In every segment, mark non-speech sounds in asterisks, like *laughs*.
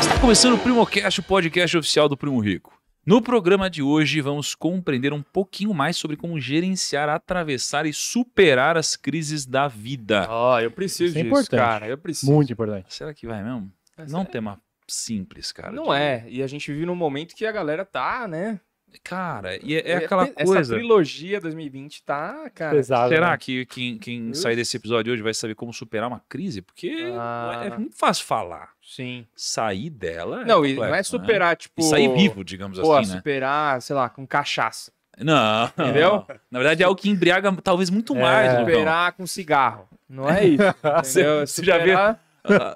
Está começando o Primocast, o podcast oficial do Primo Rico. No programa de hoje, vamos compreender um pouquinho mais sobre como gerenciar, atravessar e superar as crises da vida. Ah, eu preciso Isso é disso, importante. cara. Eu preciso. Muito importante. Será que vai mesmo? Mas Não é... é. tema simples, cara. Não tipo... é. E a gente vive num momento que a galera tá, né? Cara, e é, é, é aquela essa coisa. Essa trilogia 2020 tá, cara. Pesado, será né? que quem, quem sair desse episódio hoje vai saber como superar uma crise? Porque é ah. é muito fácil falar. Sim. Sair dela. É não, complexo, e não é né? superar, né? tipo. E sair vivo, digamos pô, assim. Pô, né? superar, sei lá, com cachaça. Não. Entendeu? Na verdade, é o que embriaga talvez muito é, mais. É. Superar com cigarro. Não é isso. *laughs* Você superar... já vê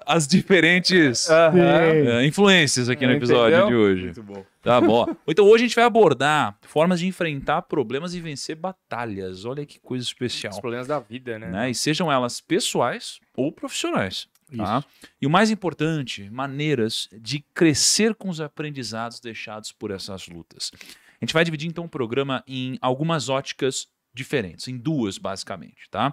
as diferentes uh eh, -huh. influências aqui no episódio entendeu? de hoje. Muito bom. Tá bom. Então hoje a gente vai abordar formas de enfrentar problemas e vencer batalhas. Olha que coisa especial. Os problemas da vida, né? né? E sejam elas pessoais ou profissionais. Tá? E o mais importante, maneiras de crescer com os aprendizados deixados por essas lutas. A gente vai dividir então o programa em algumas óticas diferentes, em duas basicamente, tá?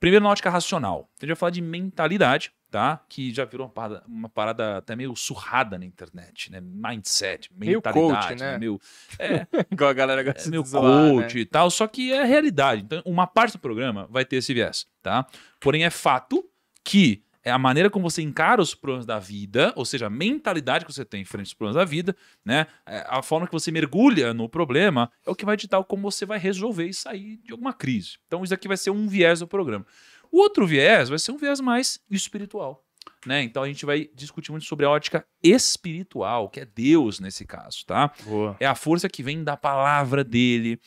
Primeiro na ótica racional. a gente vai falar de mentalidade, tá? Que já virou uma parada, uma parada, até meio surrada na internet, né? Mindset, mentalidade, meio coach, né? Meio, é, *laughs* Igual a galera gosta é, meio zoar, né? coach né? e tal, só que é a realidade. Então, uma parte do programa vai ter esse viés, tá? Porém, é fato que é a maneira como você encara os problemas da vida, ou seja, a mentalidade que você tem frente aos problemas da vida, né? É, a forma que você mergulha no problema é o que vai ditar como você vai resolver e sair de alguma crise. Então, isso aqui vai ser um viés do programa. O outro viés vai ser um viés mais espiritual. Né? Então a gente vai discutir muito sobre a ótica espiritual, que é Deus nesse caso, tá? Boa. É a força que vem da palavra dele,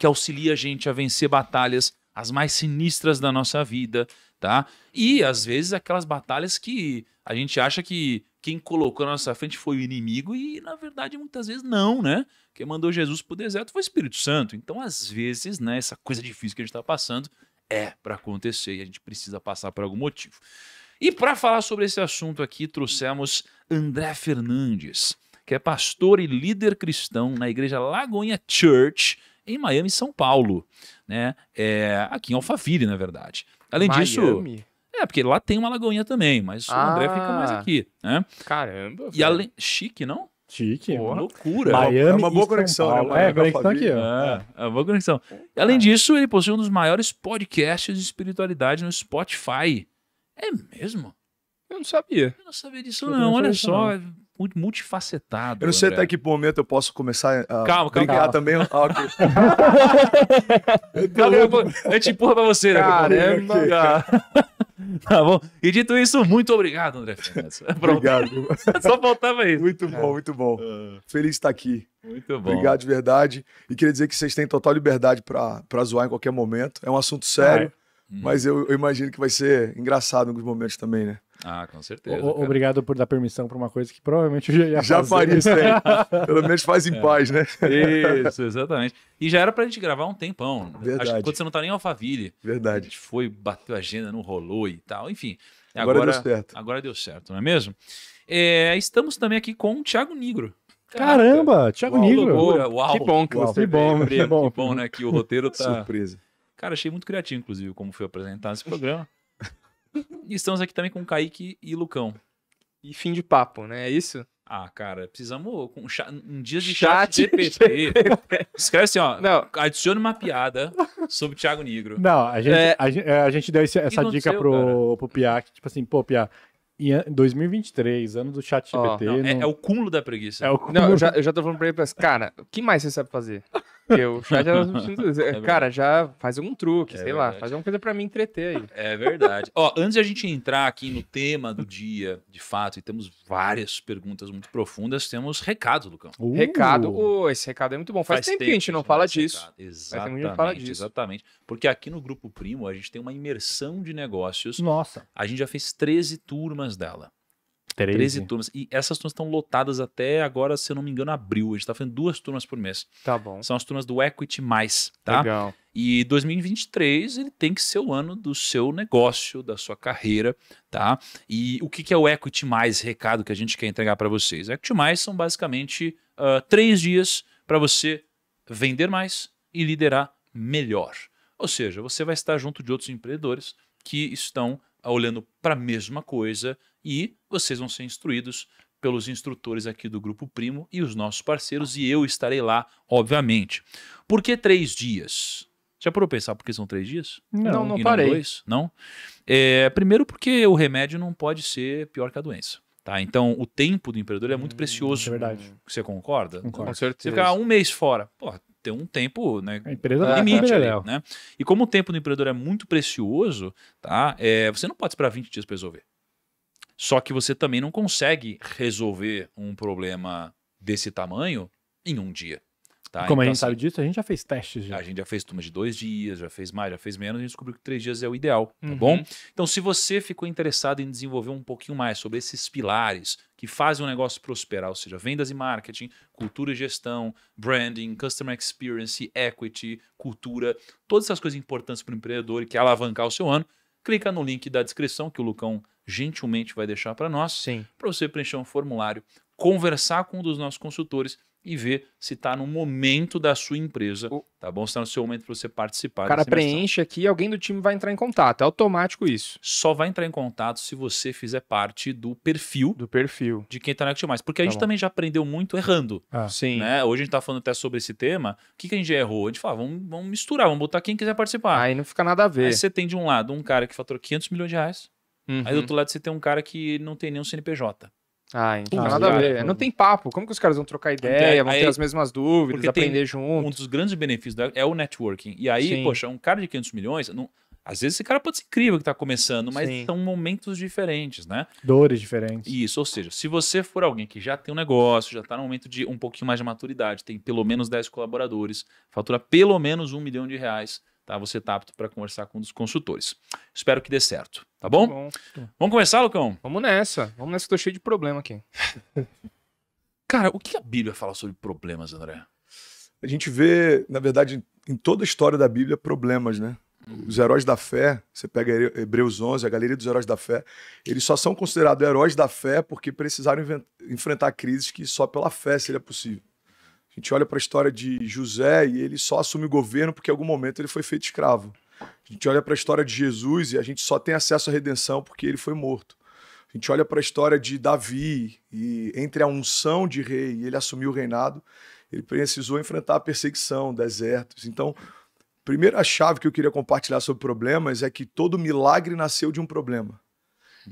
que auxilia a gente a vencer batalhas as mais sinistras da nossa vida, tá? E às vezes aquelas batalhas que a gente acha que quem colocou na nossa frente foi o inimigo e na verdade muitas vezes não, né? Quem mandou Jesus pro deserto foi o Espírito Santo. Então às vezes, né, essa coisa difícil que a gente está passando, é para acontecer e a gente precisa passar por algum motivo. E para falar sobre esse assunto aqui, trouxemos André Fernandes, que é pastor e líder cristão na igreja Lagoinha Church, em Miami, São Paulo. Né? É, aqui em Alphaville, na verdade. Além Miami? disso. É, porque lá tem uma lagoinha também, mas ah, o André fica mais ah. aqui. Né? Caramba. E além. Chique, não? Chique. Porra. Loucura. Miami é uma boa conexão. Né? É, é conexão aqui. é. é uma boa conexão. Além é. disso, ele possui um dos maiores podcasts de espiritualidade no Spotify. É mesmo? Eu não sabia. Eu não sabia disso, não. não. Olha só. Não. É muito multifacetado. Eu não sei André. até que momento eu posso começar a calma, calma, calma. também. Ah, okay. eu, *laughs* calma, eu te pra você, né? Cara, não, é, cara. Ah. *laughs* Tá bom. E dito isso, muito obrigado, André *laughs* obrigado. Só faltava isso. Muito bom, muito bom. Uh... Feliz de estar aqui. Muito bom. Obrigado de verdade. E queria dizer que vocês têm total liberdade para zoar em qualquer momento. É um assunto sério, é. mas eu, eu imagino que vai ser engraçado em alguns momentos também, né? Ah, com certeza. O, obrigado por dar permissão para uma coisa que provavelmente eu já ia já fazer. Já faria né? *laughs* Pelo menos faz em é. paz, né? Isso, exatamente. E já era para a gente gravar um tempão. Verdade. Acho que quando você não está nem em Alphaville. Verdade. A gente foi, bateu a agenda, não rolou e tal. Enfim. Agora, agora deu certo. Agora deu certo, não é mesmo? É, estamos também aqui com o Thiago Nigro. Caramba, Caraca. Thiago Uau, Nigro. Loucura, uau, que bom que uau, você que bom, veio, que bom, que bom, né? Que o roteiro tá. Surpresa. Cara, achei muito criativo, inclusive, como foi apresentado esse programa. E estamos aqui também com Kaique e Lucão. E fim de papo, né? É isso? Ah, cara, precisamos com um dia de chat, chat GPT. Escreve assim, ó. Não. Adiciona uma piada sobre o Thiago Negro. Não, a gente, é... a, é, a, gente deu esse, essa dica pro, pro Pia, que, tipo assim, pô, Pia, em 2023, ano do chat GPT. não, não... É, é, o cúmulo da preguiça. É o cúmulo. Não, eu já, eu já tô falando pra ele, cara, o que mais você sabe fazer? Porque o chat é, *laughs* é, é Cara, já faz algum truque, é sei verdade. lá, faz alguma coisa para me entreter aí. É verdade. Ó, antes de a gente entrar aqui no tema do dia, de fato, e temos várias perguntas muito profundas, temos recado, Lucão. Uh, recado. Oh, esse recado é muito bom. Faz, faz tempo, que a gente não fala disso. Exatamente. Faz fala disso. Exatamente. Porque aqui no Grupo Primo a gente tem uma imersão de negócios. Nossa. A gente já fez 13 turmas dela. 13. 13 turmas. E essas turmas estão lotadas até agora, se eu não me engano, abril. A gente está fazendo duas turmas por mês. Tá bom. São as turmas do Equity Mais, tá? Legal. E 2023 ele tem que ser o ano do seu negócio, da sua carreira, tá? E o que, que é o Equity Mais, recado que a gente quer entregar para vocês? Equity Mais são basicamente uh, três dias para você vender mais e liderar melhor. Ou seja, você vai estar junto de outros empreendedores que estão olhando para a mesma coisa e vocês vão ser instruídos pelos instrutores aqui do Grupo Primo e os nossos parceiros, e eu estarei lá, obviamente. Por que três dias? Já parou pensar por que são três dias? Não, não, não, não parei. Dois? Não? É, primeiro porque o remédio não pode ser pior que a doença. Tá? Então, o tempo do empreendedor é muito hum, precioso. É verdade. Você concorda? Concordo. Com certeza. Você ficar um mês fora, pô tem um tempo, né? A empresa tá limite, tá, ali, né? E como o tempo do empreendedor é muito precioso, tá? É, você não pode esperar 20 dias para resolver. Só que você também não consegue resolver um problema desse tamanho em um dia. Tá? Como então, a gente assim, sabe disso, a gente já fez testes. Já. A gente já fez turmas de dois dias, já fez mais, já fez menos, a gente descobriu que três dias é o ideal, tá uhum. tá bom? Então, se você ficou interessado em desenvolver um pouquinho mais sobre esses pilares que fazem o negócio prosperar, ou seja, vendas e marketing, cultura e gestão, branding, customer experience, equity, cultura, todas essas coisas importantes para o empreendedor e que alavancar o seu ano, clica no link da descrição que o Lucão gentilmente vai deixar para nós, para você preencher um formulário, conversar com um dos nossos consultores e ver se está no momento da sua empresa, o... tá bom? Se está no seu momento para você participar. O cara preenche aqui alguém do time vai entrar em contato. É automático isso. Só vai entrar em contato se você fizer parte do perfil. Do perfil. De quem está na Active Mais. Porque a tá gente bom. também já aprendeu muito errando. Ah, sim. Né? Hoje a gente está falando até sobre esse tema. O que, que a gente errou? A gente fala, vamos, vamos misturar, vamos botar quem quiser participar. Aí não fica nada a ver. Aí você tem de um lado um cara que faturou 500 milhões de reais Uhum. Aí do uhum. outro lado você tem um cara que não tem nenhum CNPJ. Ah, então. Putz, nada a ver. Não tem papo. Como que os caras vão trocar ideia, vão aí, ter as mesmas dúvidas, aprender junto? Um dos grandes benefícios é o networking. E aí, Sim. poxa, um cara de 500 milhões, não, às vezes esse cara pode ser incrível que está começando, mas Sim. são momentos diferentes, né? Dores diferentes. Isso, ou seja, se você for alguém que já tem um negócio, já está no momento de um pouquinho mais de maturidade, tem pelo menos 10 colaboradores, fatura pelo menos um milhão de reais, tá? Você tá apto para conversar com um dos consultores. Espero que dê certo, tá bom? bom. Vamos começar, Lucão? Vamos nessa. Vamos nessa que eu tô cheio de problema aqui. *laughs* Cara, o que a Bíblia fala sobre problemas, André? A gente vê, na verdade, em toda a história da Bíblia, problemas, né? Os heróis da fé, você pega Hebreus 11, a galeria dos heróis da fé, eles só são considerados heróis da fé porque precisaram enfrentar crises que só pela fé seria possível. A gente olha para a história de José e ele só assume o governo porque em algum momento ele foi feito escravo. A gente olha para a história de Jesus e a gente só tem acesso à redenção porque ele foi morto. A gente olha para a história de Davi e entre a unção de rei e ele assumiu o reinado, ele precisou enfrentar a perseguição, desertos. Então, primeira chave que eu queria compartilhar sobre problemas é que todo milagre nasceu de um problema.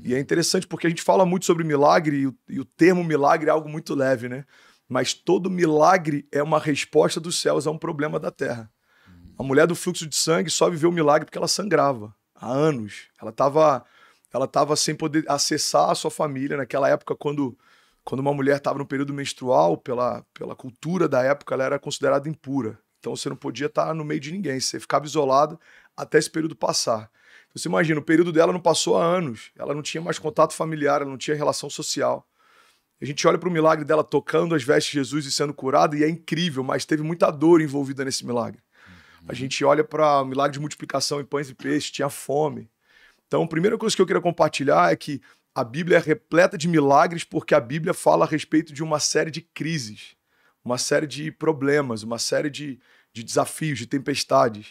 E é interessante porque a gente fala muito sobre milagre e o, e o termo milagre é algo muito leve, né? Mas todo milagre é uma resposta dos céus a um problema da terra. A mulher do fluxo de sangue só viveu o milagre porque ela sangrava há anos. Ela estava ela tava sem poder acessar a sua família. Naquela época, quando, quando uma mulher estava no período menstrual, pela, pela cultura da época, ela era considerada impura. Então você não podia estar no meio de ninguém, você ficava isolado até esse período passar. Então, você imagina, o período dela não passou há anos, ela não tinha mais contato familiar, ela não tinha relação social. A gente olha para o milagre dela tocando as vestes de Jesus e sendo curada, e é incrível, mas teve muita dor envolvida nesse milagre. A uhum. gente olha para o milagre de multiplicação em pães e peixes, tinha fome. Então, a primeira coisa que eu queria compartilhar é que a Bíblia é repleta de milagres porque a Bíblia fala a respeito de uma série de crises, uma série de problemas, uma série de, de desafios, de tempestades.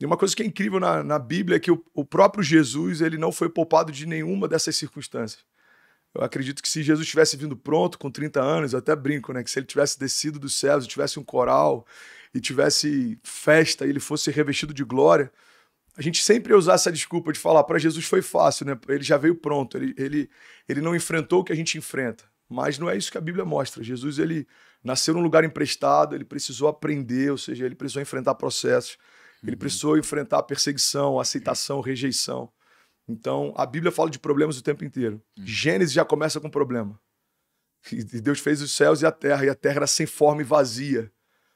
E uma coisa que é incrível na, na Bíblia é que o, o próprio Jesus ele não foi poupado de nenhuma dessas circunstâncias. Eu acredito que se Jesus tivesse vindo pronto com 30 anos, eu até brinco, né? Que se ele tivesse descido dos céus, tivesse um coral e tivesse festa e ele fosse revestido de glória, a gente sempre ia usar essa desculpa de falar para Jesus foi fácil, né? Ele já veio pronto, ele, ele, ele não enfrentou o que a gente enfrenta. Mas não é isso que a Bíblia mostra. Jesus, ele nasceu num lugar emprestado, ele precisou aprender, ou seja, ele precisou enfrentar processos, ele uhum. precisou enfrentar perseguição, aceitação, rejeição. Então, a Bíblia fala de problemas o tempo inteiro. Hum. Gênesis já começa com problema. E Deus fez os céus e a terra, e a terra era sem forma e vazia.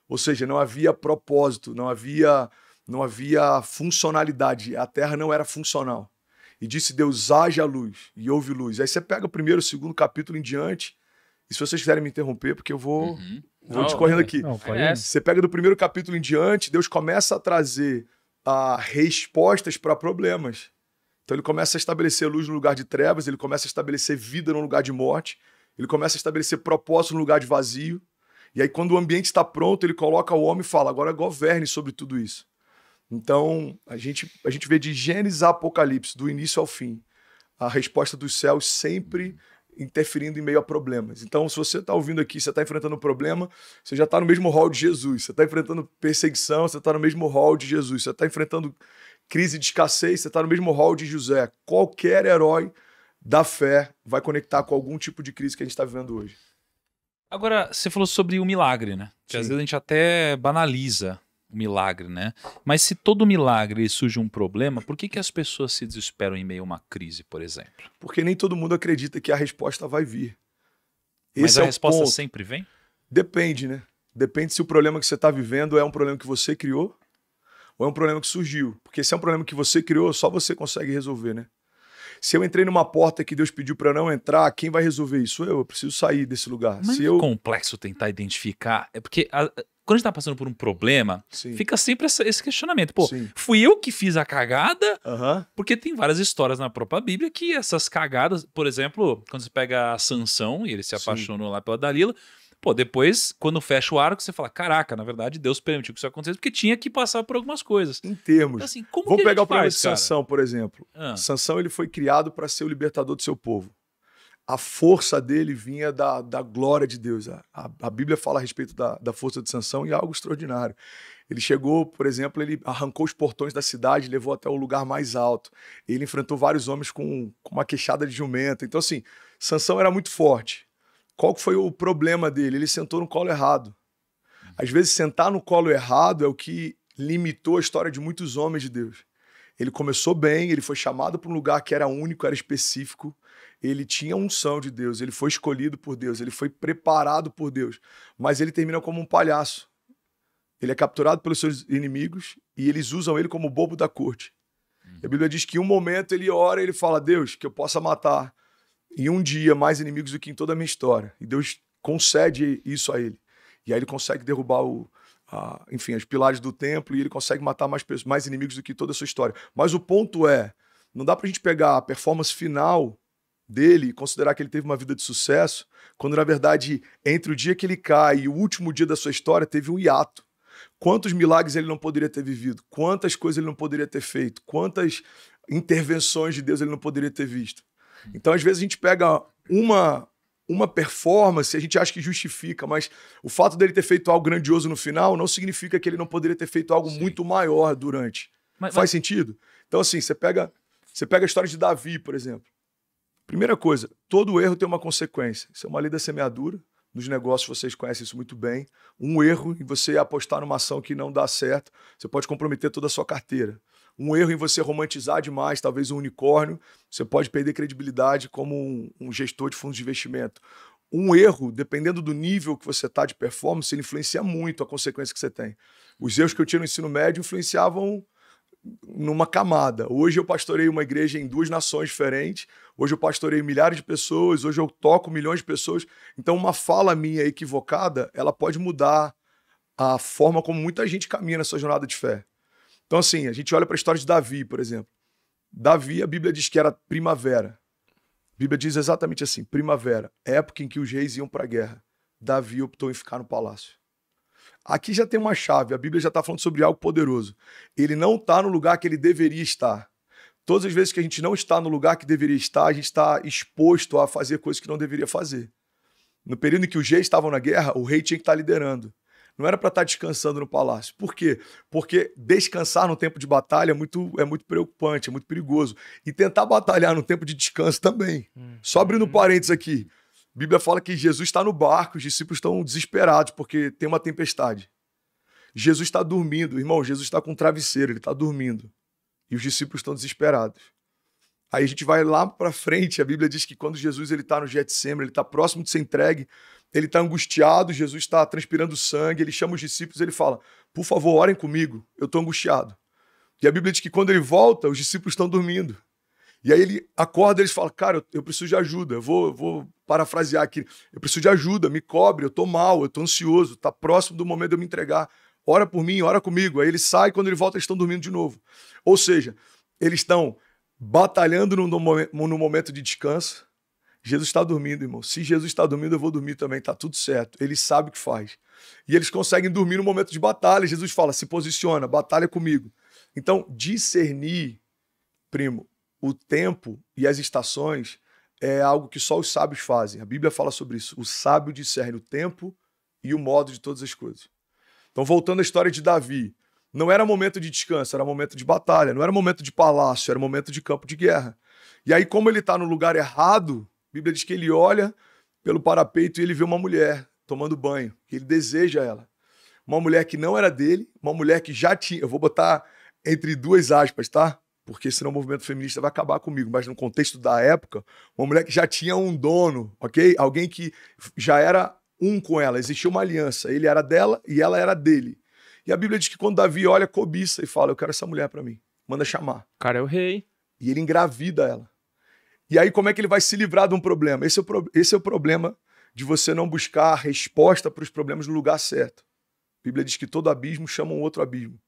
Ou seja, não havia propósito, não havia, não havia funcionalidade. A terra não era funcional. E disse Deus: haja luz, e houve luz. Aí você pega o primeiro, o segundo capítulo em diante. E se vocês quiserem me interromper, porque eu vou, uhum. vou discorrendo aqui. Não, você pega do primeiro capítulo em diante, Deus começa a trazer a, ah, respostas para problemas. Então ele começa a estabelecer luz no lugar de trevas, ele começa a estabelecer vida no lugar de morte, ele começa a estabelecer propósito no lugar de vazio. E aí, quando o ambiente está pronto, ele coloca o homem e fala: agora governe sobre tudo isso. Então, a gente, a gente vê de Gênesis a Apocalipse, do início ao fim, a resposta dos céus sempre interferindo em meio a problemas. Então, se você está ouvindo aqui, você está enfrentando um problema, você já está no mesmo hall de Jesus. Você está enfrentando perseguição, você está no mesmo hall de Jesus. Você está enfrentando crise de escassez, você está no mesmo hall de José. Qualquer herói da fé vai conectar com algum tipo de crise que a gente está vivendo hoje. Agora, você falou sobre o milagre, né? Que Sim. às vezes a gente até banaliza o milagre, né? Mas se todo milagre surge um problema, por que, que as pessoas se desesperam em meio a uma crise, por exemplo? Porque nem todo mundo acredita que a resposta vai vir. Esse Mas a é resposta sempre vem? Depende, né? Depende se o problema que você está vivendo é um problema que você criou ou é um problema que surgiu? Porque se é um problema que você criou, só você consegue resolver, né? Se eu entrei numa porta que Deus pediu para não entrar, quem vai resolver isso? Eu, eu preciso sair desse lugar. Mas se é complexo tentar identificar. É porque a, quando a gente tá passando por um problema, Sim. fica sempre essa, esse questionamento. Pô, Sim. fui eu que fiz a cagada? Uhum. Porque tem várias histórias na própria Bíblia que essas cagadas, por exemplo, quando você pega a Sansão e ele se apaixonou Sim. lá pela Dalila, Pô, depois, quando fecha o arco, você fala: caraca, na verdade, Deus permitiu que isso acontecesse, porque tinha que passar por algumas coisas. Em termos. Então, assim, como Vamos pegar o problema de Sansão, por exemplo. Ah. Sansão ele foi criado para ser o libertador do seu povo. A força dele vinha da, da glória de Deus. A, a, a Bíblia fala a respeito da, da força de Sansão e é algo extraordinário. Ele chegou, por exemplo, ele arrancou os portões da cidade, levou até o lugar mais alto. Ele enfrentou vários homens com, com uma queixada de jumento. Então, assim, Sansão era muito forte. Qual foi o problema dele? Ele sentou no colo errado. Às vezes, sentar no colo errado é o que limitou a história de muitos homens de Deus. Ele começou bem, ele foi chamado para um lugar que era único, era específico. Ele tinha unção de Deus, ele foi escolhido por Deus, ele foi preparado por Deus. Mas ele termina como um palhaço. Ele é capturado pelos seus inimigos e eles usam ele como bobo da corte. Uhum. A Bíblia diz que em um momento ele ora e ele fala: Deus, que eu possa matar em um dia mais inimigos do que em toda a minha história. E Deus concede isso a ele. E aí ele consegue derrubar o, a, enfim, os pilares do templo e ele consegue matar mais, mais inimigos do que toda a sua história. Mas o ponto é, não dá para a gente pegar a performance final dele e considerar que ele teve uma vida de sucesso, quando na verdade, entre o dia que ele cai e o último dia da sua história, teve um hiato. Quantos milagres ele não poderia ter vivido? Quantas coisas ele não poderia ter feito? Quantas intervenções de Deus ele não poderia ter visto? Então, às vezes, a gente pega uma, uma performance, a gente acha que justifica, mas o fato dele ter feito algo grandioso no final não significa que ele não poderia ter feito algo Sim. muito maior durante. Mas, Faz mas... sentido? Então, assim, você pega, você pega a história de Davi, por exemplo. Primeira coisa, todo erro tem uma consequência. Isso é uma lei da semeadura. Nos negócios vocês conhecem isso muito bem. Um erro e você apostar numa ação que não dá certo, você pode comprometer toda a sua carteira um erro em você romantizar demais, talvez, um unicórnio. Você pode perder credibilidade como um, um gestor de fundos de investimento. Um erro, dependendo do nível que você está de performance, ele influencia muito a consequência que você tem. Os erros que eu tinha no ensino médio influenciavam numa camada. Hoje eu pastorei uma igreja em duas nações diferentes, hoje eu pastorei milhares de pessoas, hoje eu toco milhões de pessoas. Então, uma fala minha equivocada, ela pode mudar a forma como muita gente caminha nessa jornada de fé. Então, assim, a gente olha para a história de Davi, por exemplo. Davi, a Bíblia diz que era primavera. A Bíblia diz exatamente assim: primavera, época em que os reis iam para a guerra. Davi optou em ficar no palácio. Aqui já tem uma chave, a Bíblia já está falando sobre algo poderoso. Ele não está no lugar que ele deveria estar. Todas as vezes que a gente não está no lugar que deveria estar, a gente está exposto a fazer coisas que não deveria fazer. No período em que os reis estavam na guerra, o rei tinha que estar tá liderando não era para estar tá descansando no palácio. Por quê? Porque descansar no tempo de batalha é muito, é muito preocupante, é muito perigoso. E tentar batalhar no tempo de descanso também. Hum. Só abrindo hum. parênteses aqui. A Bíblia fala que Jesus está no barco, os discípulos estão desesperados porque tem uma tempestade. Jesus está dormindo, irmão, Jesus está com um travesseiro, ele está dormindo. E os discípulos estão desesperados. Aí a gente vai lá para frente, a Bíblia diz que quando Jesus ele está no Getsemane, ele está próximo de ser entregue, ele está angustiado, Jesus está transpirando sangue, ele chama os discípulos, ele fala: Por favor, orem comigo, eu estou angustiado. E a Bíblia diz que quando ele volta, os discípulos estão dormindo. E aí ele acorda e eles falam: Cara, eu, eu preciso de ajuda, eu vou, vou parafrasear aqui, eu preciso de ajuda, me cobre, eu estou mal, eu estou ansioso, está próximo do momento de eu me entregar. Ora por mim, ora comigo. Aí ele sai, quando ele volta, eles estão dormindo de novo. Ou seja, eles estão batalhando no, no, no momento de descanso, Jesus está dormindo, irmão. Se Jesus está dormindo, eu vou dormir também, está tudo certo. Ele sabe o que faz. E eles conseguem dormir no momento de batalha. Jesus fala: se posiciona, batalha comigo. Então, discernir, primo, o tempo e as estações é algo que só os sábios fazem. A Bíblia fala sobre isso. O sábio discerne o tempo e o modo de todas as coisas. Então, voltando à história de Davi, não era momento de descanso, era momento de batalha, não era momento de palácio, era momento de campo de guerra. E aí, como ele está no lugar errado, a Bíblia diz que ele olha pelo parapeito e ele vê uma mulher tomando banho, que ele deseja ela. Uma mulher que não era dele, uma mulher que já tinha. Eu vou botar entre duas aspas, tá? Porque senão o movimento feminista vai acabar comigo. Mas no contexto da época, uma mulher que já tinha um dono, ok? Alguém que já era um com ela, existia uma aliança. Ele era dela e ela era dele. E a Bíblia diz que quando Davi olha, cobiça e fala: Eu quero essa mulher para mim. Manda chamar. O cara é o rei. E ele engravida ela. E aí, como é que ele vai se livrar de um problema? Esse é o, pro... Esse é o problema de você não buscar a resposta para os problemas no lugar certo. A Bíblia diz que todo abismo chama um outro abismo.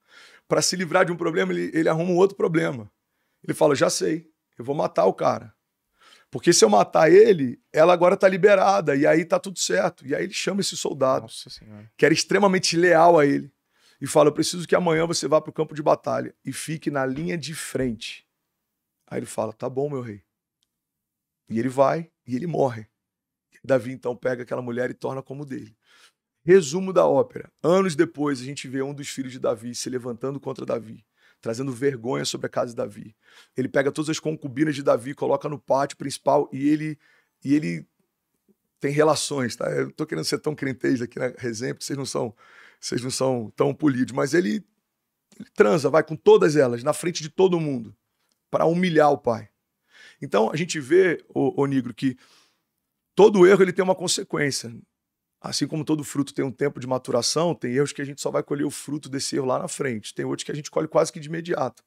Para se livrar de um problema, ele, ele arruma um outro problema. Ele fala: já sei, eu vou matar o cara. Porque se eu matar ele, ela agora está liberada, e aí está tudo certo. E aí ele chama esse soldado, que era extremamente leal a ele, e fala: Eu preciso que amanhã você vá para o campo de batalha e fique na linha de frente. Aí ele fala: Tá bom, meu rei. E ele vai e ele morre. Davi então pega aquela mulher e torna como dele. Resumo da ópera. Anos depois, a gente vê um dos filhos de Davi se levantando contra Davi, trazendo vergonha sobre a casa de Davi. Ele pega todas as concubinas de Davi, coloca no pátio principal e ele e ele tem relações, tá? Eu tô querendo ser tão crentez aqui na resenha, porque vocês não são, vocês não são tão polidos, mas ele, ele transa, vai com todas elas, na frente de todo mundo, para humilhar o pai. Então a gente vê, o, o Negro, que todo erro ele tem uma consequência. Assim como todo fruto tem um tempo de maturação, tem erros que a gente só vai colher o fruto desse erro lá na frente. Tem outros que a gente colhe quase que de imediato.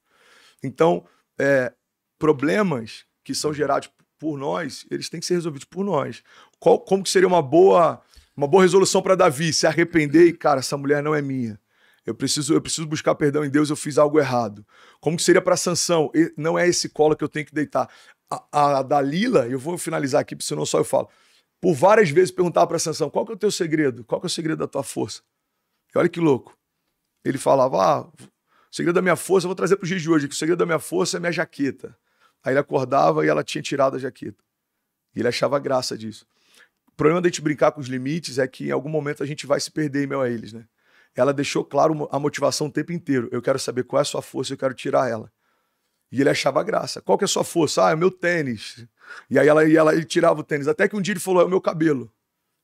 Então, é, problemas que são gerados por nós, eles têm que ser resolvidos por nós. Qual, como que seria uma boa, uma boa resolução para Davi? Se arrepender e, cara, essa mulher não é minha. Eu preciso, eu preciso buscar perdão em Deus, eu fiz algo errado. Como que seria para Sansão? Não é esse colo que eu tenho que deitar a, a Dalila, eu vou finalizar aqui, porque senão só eu falo. Por várias vezes perguntava para Sansão, qual que é o teu segredo? Qual que é o segredo da tua força? E olha que louco. Ele falava, ah, o segredo da minha força, eu vou trazer para o dia de hoje, que o segredo da minha força é minha jaqueta. Aí ele acordava e ela tinha tirado a jaqueta. E ele achava graça disso. O problema da gente brincar com os limites é que em algum momento a gente vai se perder em meio a eles, né? Ela deixou claro a motivação o tempo inteiro. Eu quero saber qual é a sua força, eu quero tirar ela. E ele achava graça. Qual que é a sua força? Ah, é o meu tênis. E aí ela, e ela, ele tirava o tênis. Até que um dia ele falou, é o meu cabelo.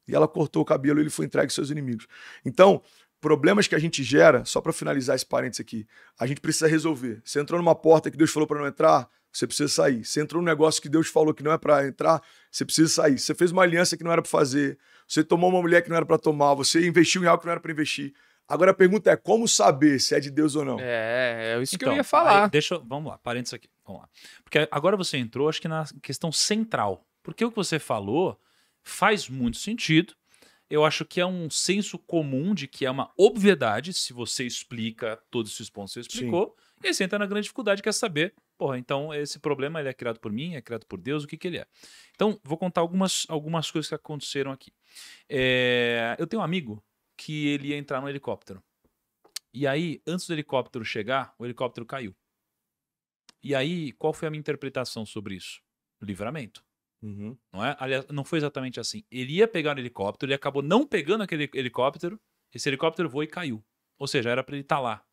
E ela cortou o cabelo e ele foi entregue aos seus inimigos. Então, problemas que a gente gera, só para finalizar esse parênteses aqui, a gente precisa resolver. Você entrou numa porta que Deus falou para não entrar, você precisa sair. Você entrou num negócio que Deus falou que não é para entrar, você precisa sair. Você fez uma aliança que não era para fazer, você tomou uma mulher que não era para tomar, você investiu em algo que não era para investir. Agora a pergunta é como saber se é de Deus ou não? É, é isso então, que eu então, ia falar. Aí, deixa, vamos lá, parênteses aqui. Vamos lá. Porque agora você entrou, acho que na questão central. Porque o que você falou faz muito sentido. Eu acho que é um senso comum de que é uma obviedade, se você explica todos esses pontos que você explicou. Sim. E aí você entra na grande dificuldade, quer saber, porra, então esse problema ele é criado por mim, é criado por Deus, o que, que ele é? Então, vou contar algumas, algumas coisas que aconteceram aqui. É, eu tenho um amigo que ele ia entrar no helicóptero. E aí, antes do helicóptero chegar, o helicóptero caiu. E aí, qual foi a minha interpretação sobre isso? Livramento. Uhum. Não é? Aliás, não foi exatamente assim. Ele ia pegar um helicóptero, ele acabou não pegando aquele helicóptero. Esse helicóptero voou e caiu. Ou seja, era para ele estar tá lá.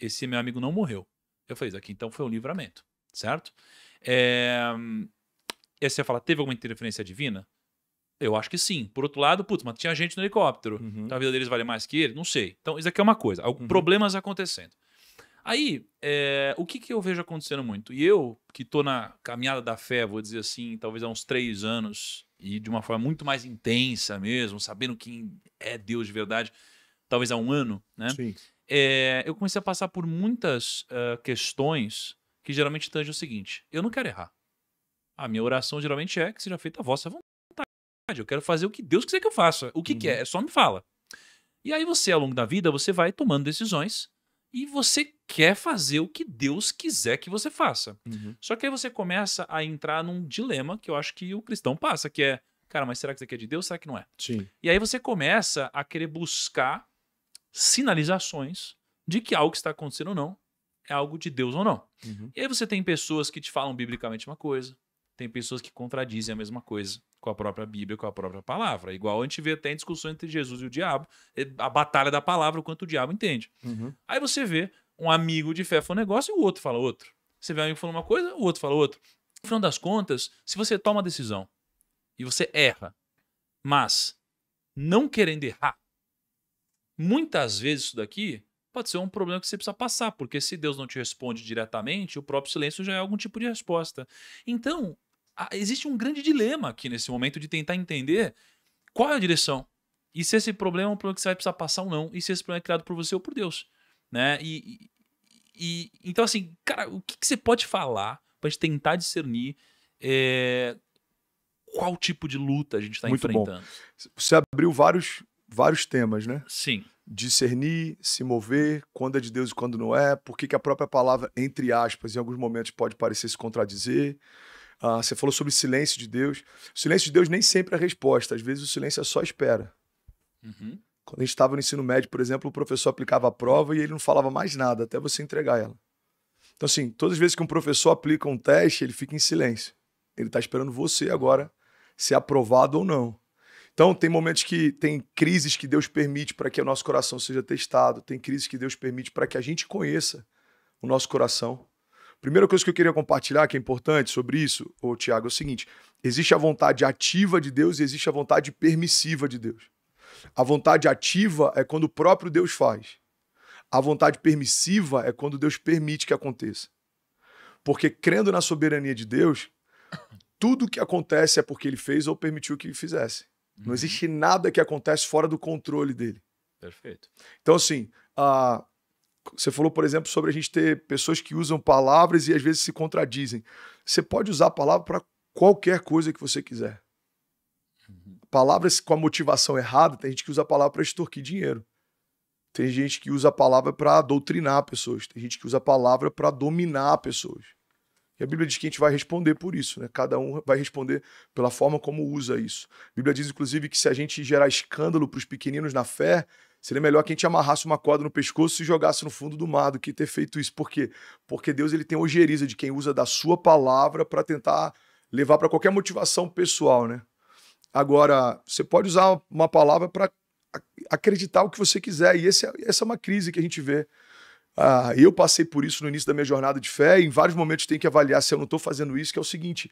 Esse meu amigo não morreu. Eu falei, isso aqui então foi um livramento, certo? É... Eh, e aí você fala, teve alguma interferência divina? Eu acho que sim. Por outro lado, putz, mas tinha gente no helicóptero. Uhum. Então a vida deles vale mais que ele? Não sei. Então isso aqui é uma coisa. Uhum. Problemas acontecendo. Aí, é, o que, que eu vejo acontecendo muito? E eu, que estou na caminhada da fé, vou dizer assim, talvez há uns três anos, e de uma forma muito mais intensa mesmo, sabendo quem é Deus de verdade, talvez há um ano, né? Sim. É, eu comecei a passar por muitas uh, questões que geralmente tangem o seguinte: eu não quero errar. A minha oração geralmente é que seja feita a vossa vontade eu quero fazer o que Deus quiser que eu faça. O que é? uhum. é só me fala. E aí você, ao longo da vida, você vai tomando decisões e você quer fazer o que Deus quiser que você faça. Uhum. Só que aí você começa a entrar num dilema que eu acho que o cristão passa, que é, cara, mas será que isso aqui é de Deus? Será que não é? Sim. E aí você começa a querer buscar sinalizações de que algo que está acontecendo ou não é algo de Deus ou não. Uhum. E aí você tem pessoas que te falam biblicamente uma coisa, tem pessoas que contradizem a mesma coisa com a própria Bíblia, com a própria palavra. Igual a gente vê até em discussão entre Jesus e o diabo, a batalha da palavra, o quanto o diabo entende. Uhum. Aí você vê um amigo de fé fala um negócio e o outro fala outro. Você vê um amigo falando uma coisa, o outro fala outro. No final das contas, se você toma a decisão e você erra, mas não querendo errar, muitas vezes isso daqui pode ser um problema que você precisa passar, porque se Deus não te responde diretamente, o próprio silêncio já é algum tipo de resposta. Então, existe um grande dilema aqui nesse momento de tentar entender qual é a direção. E se esse problema é um problema que você vai precisar passar ou não, e se esse problema é criado por você ou por Deus. Né? E, e então, assim, cara, o que, que você pode falar para gente tentar discernir é, qual tipo de luta a gente está enfrentando? Bom. Você abriu vários, vários temas, né? Sim. Discernir, se mover, quando é de Deus e quando não é, por que a própria palavra, entre aspas, em alguns momentos pode parecer se contradizer. Ah, você falou sobre silêncio de Deus. O silêncio de Deus nem sempre é resposta, às vezes o silêncio é só espera. Uhum. Quando a gente estava no ensino médio, por exemplo, o professor aplicava a prova e ele não falava mais nada até você entregar ela. Então, assim, todas as vezes que um professor aplica um teste, ele fica em silêncio. Ele está esperando você agora ser aprovado ou não. Então, tem momentos que tem crises que Deus permite para que o nosso coração seja testado, tem crises que Deus permite para que a gente conheça o nosso coração. Primeira coisa que eu queria compartilhar, que é importante sobre isso, ô Tiago, é o seguinte: existe a vontade ativa de Deus e existe a vontade permissiva de Deus. A vontade ativa é quando o próprio Deus faz. A vontade permissiva é quando Deus permite que aconteça. Porque crendo na soberania de Deus, tudo que acontece é porque ele fez ou permitiu que fizesse. Não uhum. existe nada que acontece fora do controle dele. Perfeito. Então, assim, uh, você falou, por exemplo, sobre a gente ter pessoas que usam palavras e às vezes se contradizem. Você pode usar a palavra para qualquer coisa que você quiser. Uhum. Palavras com a motivação errada, tem gente que usa a palavra para extorquir dinheiro. Tem gente que usa a palavra para doutrinar pessoas. Tem gente que usa a palavra para dominar pessoas. E a Bíblia diz que a gente vai responder por isso, né? Cada um vai responder pela forma como usa isso. A Bíblia diz, inclusive, que se a gente gerar escândalo para os pequeninos na fé, Seria melhor que a gente amarrasse uma corda no pescoço e jogasse no fundo do mar do que ter feito isso. Por quê? Porque Deus ele tem ojeriza de quem usa da sua palavra para tentar levar para qualquer motivação pessoal, né? Agora, você pode usar uma palavra para acreditar o que você quiser. E esse, é, essa é uma crise que a gente vê. Ah, eu passei por isso no início da minha jornada de fé e em vários momentos tem que avaliar se eu não estou fazendo isso, que é o seguinte,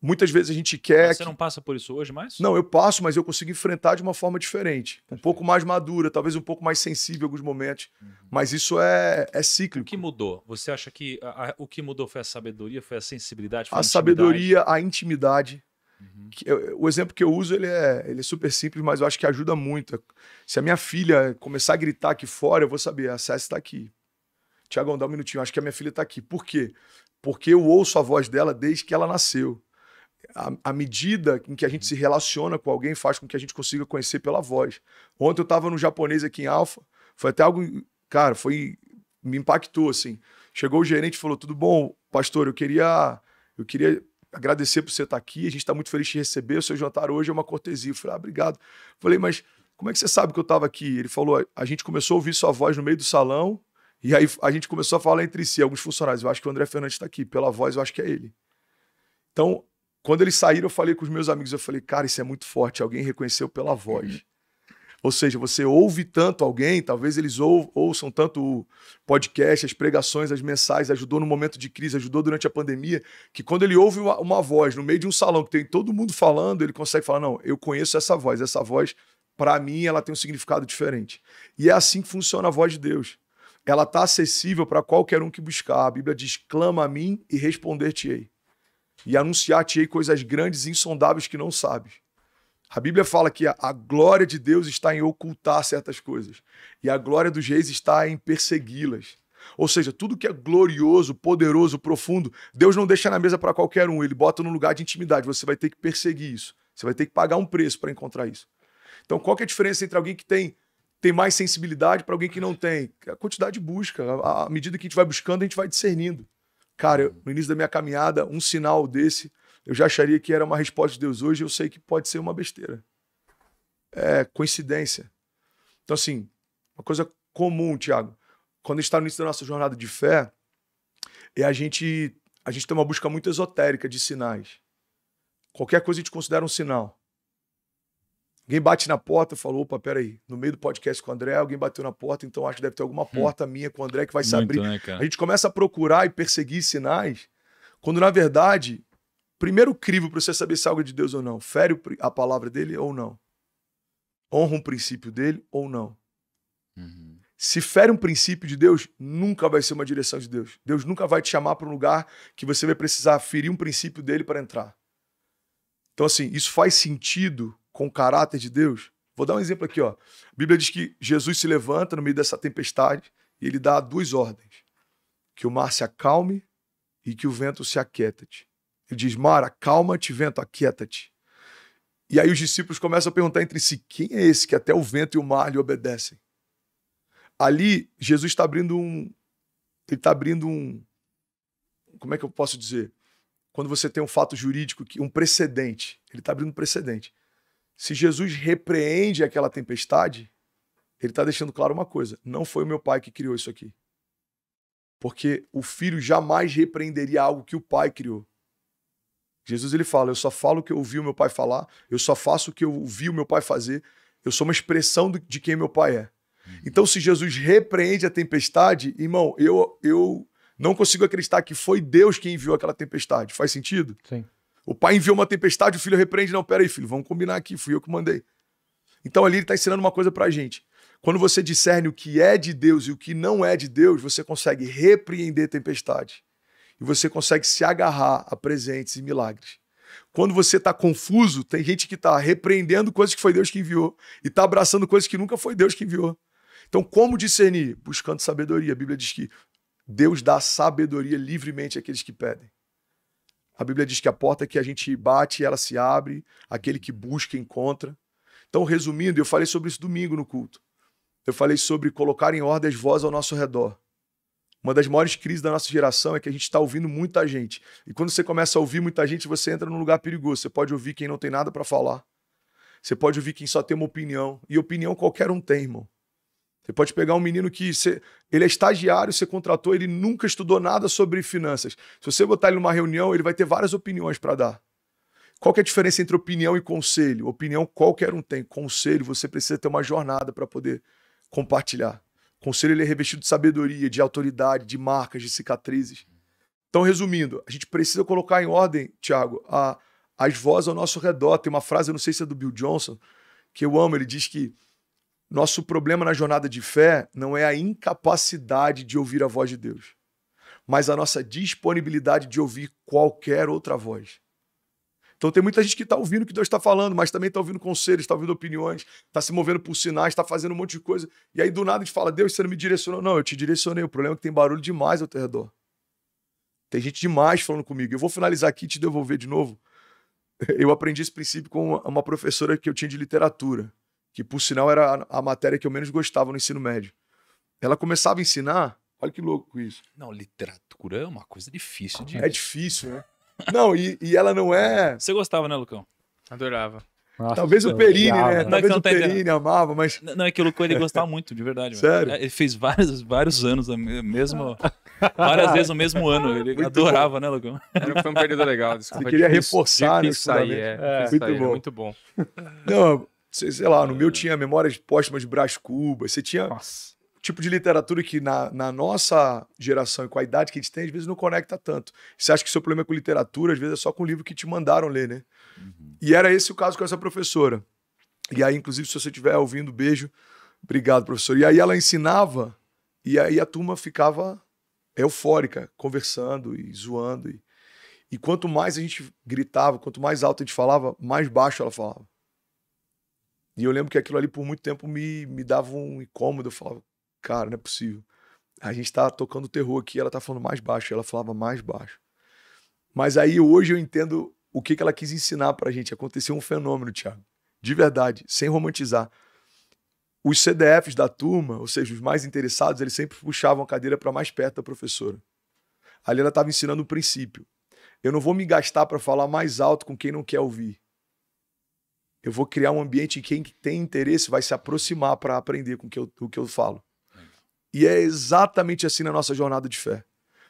Muitas vezes a gente quer. Mas você que... não passa por isso hoje mais? Não, eu passo, mas eu consigo enfrentar de uma forma diferente. Um pouco mais madura, talvez um pouco mais sensível em alguns momentos. Uhum. Mas isso é, é cíclico. O que mudou? Você acha que a, a, o que mudou foi a sabedoria, foi a sensibilidade? Foi a, a sabedoria, a intimidade. Uhum. Eu, o exemplo que eu uso ele é, ele é super simples, mas eu acho que ajuda muito. Se a minha filha começar a gritar aqui fora, eu vou saber, a César está aqui. Tiagão, dá um minutinho, acho que a minha filha está aqui. Por quê? Porque eu ouço a voz dela desde que ela nasceu a, medida em que a gente se relaciona com alguém faz com que a gente consiga conhecer pela voz. Ontem eu estava no japonês aqui em Alfa, foi até algo, cara, foi me impactou assim. Chegou o gerente e falou: "Tudo bom, pastor? Eu queria eu queria agradecer por você estar tá aqui. A gente está muito feliz de receber o seu jantar hoje, é uma cortesia". Eu falei: "Ah, obrigado". Falei: "Mas como é que você sabe que eu estava aqui?" Ele falou: "A gente começou a ouvir sua voz no meio do salão, e aí a gente começou a falar entre si, alguns funcionários. Eu acho que o André Fernandes está aqui. Pela voz, eu acho que é ele. Então, quando eles saíram, eu falei com os meus amigos, eu falei, cara, isso é muito forte, alguém reconheceu pela voz. Uhum. Ou seja, você ouve tanto alguém, talvez eles ou, ouçam tanto o podcast, as pregações, as mensagens, ajudou no momento de crise, ajudou durante a pandemia, que quando ele ouve uma, uma voz no meio de um salão que tem todo mundo falando, ele consegue falar: não, eu conheço essa voz, essa voz, para mim, ela tem um significado diferente. E é assim que funciona a voz de Deus. Ela está acessível para qualquer um que buscar. A Bíblia diz: clama a mim e responder-te-ei e anunciar te coisas grandes e insondáveis que não sabes. A Bíblia fala que a, glória de Deus está em ocultar certas coisas, e a glória dos reis está em persegui-las. Ou seja, tudo que é glorioso, poderoso, profundo, Deus não deixa na mesa para qualquer um, ele bota num lugar de intimidade. Você vai ter que perseguir isso. Você vai ter que pagar um preço para encontrar isso. Então, qual é a diferença entre alguém que tem tem mais sensibilidade para alguém que não tem? É a quantidade de busca, à medida que a gente vai buscando, a gente vai discernindo. Cara, no início da minha caminhada, um sinal desse, eu já acharia que era uma resposta de Deus. Hoje eu sei que pode ser uma besteira. É coincidência. Então, assim, uma coisa comum, Tiago, quando a gente está no início da nossa jornada de fé, é a gente, a gente tem uma busca muito esotérica de sinais. Qualquer coisa a gente considera um sinal. Alguém bate na porta, falou, opa, peraí, no meio do podcast com o André, alguém bateu na porta, então acho que deve ter alguma hum. porta hum. minha com o André que vai se abrir. Né, a gente começa a procurar e perseguir sinais, quando na verdade, primeiro crivo para você saber se é algo de Deus ou não, fere a palavra dele ou não, honra um princípio dele ou não. Uhum. Se fere um princípio de Deus, nunca vai ser uma direção de Deus. Deus nunca vai te chamar para um lugar que você vai precisar ferir um princípio dele para entrar. Então, assim, isso faz sentido com o caráter de Deus. Vou dar um exemplo aqui, ó. A Bíblia diz que Jesus se levanta no meio dessa tempestade e ele dá duas ordens: que o mar se acalme e que o vento se aquieta-te. Ele diz: Mar, acalma-te, vento, aquieta-te. E aí os discípulos começam a perguntar entre si: quem é esse que até o vento e o mar lhe obedecem? Ali, Jesus está abrindo um. Ele está abrindo um. Como é que eu posso dizer? Quando você tem um fato jurídico, um precedente. Ele está abrindo um precedente. Se Jesus repreende aquela tempestade, ele está deixando claro uma coisa: não foi o meu pai que criou isso aqui. Porque o filho jamais repreenderia algo que o pai criou. Jesus ele fala: Eu só falo o que eu ouvi o meu pai falar, eu só faço o que eu ouvi o meu pai fazer, eu sou uma expressão de quem meu pai é. Uhum. Então, se Jesus repreende a tempestade, irmão, eu, eu não consigo acreditar que foi Deus quem enviou aquela tempestade. Faz sentido? Sim. O pai enviou uma tempestade, o filho repreende. Não, peraí, filho, vamos combinar aqui, fui eu que mandei. Então ali ele está ensinando uma coisa para a gente. Quando você discerne o que é de Deus e o que não é de Deus, você consegue repreender tempestade. E você consegue se agarrar a presentes e milagres. Quando você está confuso, tem gente que está repreendendo coisas que foi Deus que enviou e está abraçando coisas que nunca foi Deus que enviou. Então, como discernir? Buscando sabedoria. A Bíblia diz que Deus dá sabedoria livremente àqueles que pedem. A Bíblia diz que a porta que a gente bate, ela se abre, aquele que busca, encontra. Então, resumindo, eu falei sobre isso domingo no culto. Eu falei sobre colocar em ordem as vozes ao nosso redor. Uma das maiores crises da nossa geração é que a gente está ouvindo muita gente. E quando você começa a ouvir muita gente, você entra num lugar perigoso. Você pode ouvir quem não tem nada para falar. Você pode ouvir quem só tem uma opinião. E opinião qualquer um tem, irmão. Você pode pegar um menino que você, ele é estagiário, você contratou, ele nunca estudou nada sobre finanças. Se você botar ele numa reunião, ele vai ter várias opiniões para dar. Qual que é a diferença entre opinião e conselho? Opinião qualquer um tem. Conselho, você precisa ter uma jornada para poder compartilhar. Conselho ele é revestido de sabedoria, de autoridade, de marcas, de cicatrizes. Então, resumindo, a gente precisa colocar em ordem, Tiago, as vozes ao nosso redor. Tem uma frase, eu não sei se é do Bill Johnson, que eu amo, ele diz que nosso problema na jornada de fé não é a incapacidade de ouvir a voz de Deus, mas a nossa disponibilidade de ouvir qualquer outra voz. Então tem muita gente que está ouvindo o que Deus está falando, mas também está ouvindo conselhos, está ouvindo opiniões, está se movendo por sinais, está fazendo um monte de coisa. E aí do nada a gente fala, Deus, você não me direcionou. Não, eu te direcionei. O problema é que tem barulho demais ao teu redor. Tem gente demais falando comigo. Eu vou finalizar aqui e te devolver de novo. Eu aprendi esse princípio com uma professora que eu tinha de literatura que por sinal era a matéria que eu menos gostava no ensino médio. Ela começava a ensinar, olha que louco isso. Não, literatura é uma coisa difícil de. É difícil, né? não, e, e ela não é. Você gostava, né, Lucão? Adorava. Nossa, Talvez o Perini, né? Não Talvez é o tá Perini entendendo. amava, mas. Não, não, é que o Lucão ele gostava muito, de verdade. Sério? É, ele fez vários, vários anos, mesmo, várias vezes no mesmo ano. Ele muito adorava, bom. né, Lucão? foi um período legal. Desculpa, queria difícil, reforçar, né, isso aí, é, é, muito, é bom. muito bom. Não, sei, sei lá, no meu tinha Memórias Póstumas de Brás Cubas, você tinha Nossa. tipo de literatura que na, na nossa geração e com a idade que a gente tem, às vezes não conecta tanto. Você acha que seu problema é com literatura, às vezes é só com o livro que te mandaram ler, né? Uhum. E era esse o caso com essa professora. E aí, inclusive, se você estiver ouvindo, beijo. Obrigado, professor. E aí ela ensinava, e aí a turma ficava eufórica, conversando e zoando. E, e quanto mais a gente gritava, quanto mais alto a gente falava, mais baixo ela falava. E eu lembro que aquilo ali por muito tempo me, me dava um incômodo. Eu falava, cara, não é possível. A gente tá tocando terror aqui, ela tá falando mais baixo. Ela falava mais baixo. Mas aí hoje eu entendo o que, que ela quis ensinar pra gente. Aconteceu um fenômeno, Thiago. De verdade, sem romantizar. Os CDFs da turma, ou seja, os mais interessados, eles sempre puxavam a cadeira para mais perto da professora. Ali ela estava ensinando o princípio. Eu não vou me gastar para falar mais alto com quem não quer ouvir eu vou criar um ambiente em que quem tem interesse vai se aproximar para aprender com o que, eu, que eu falo. E é exatamente assim na nossa jornada de fé.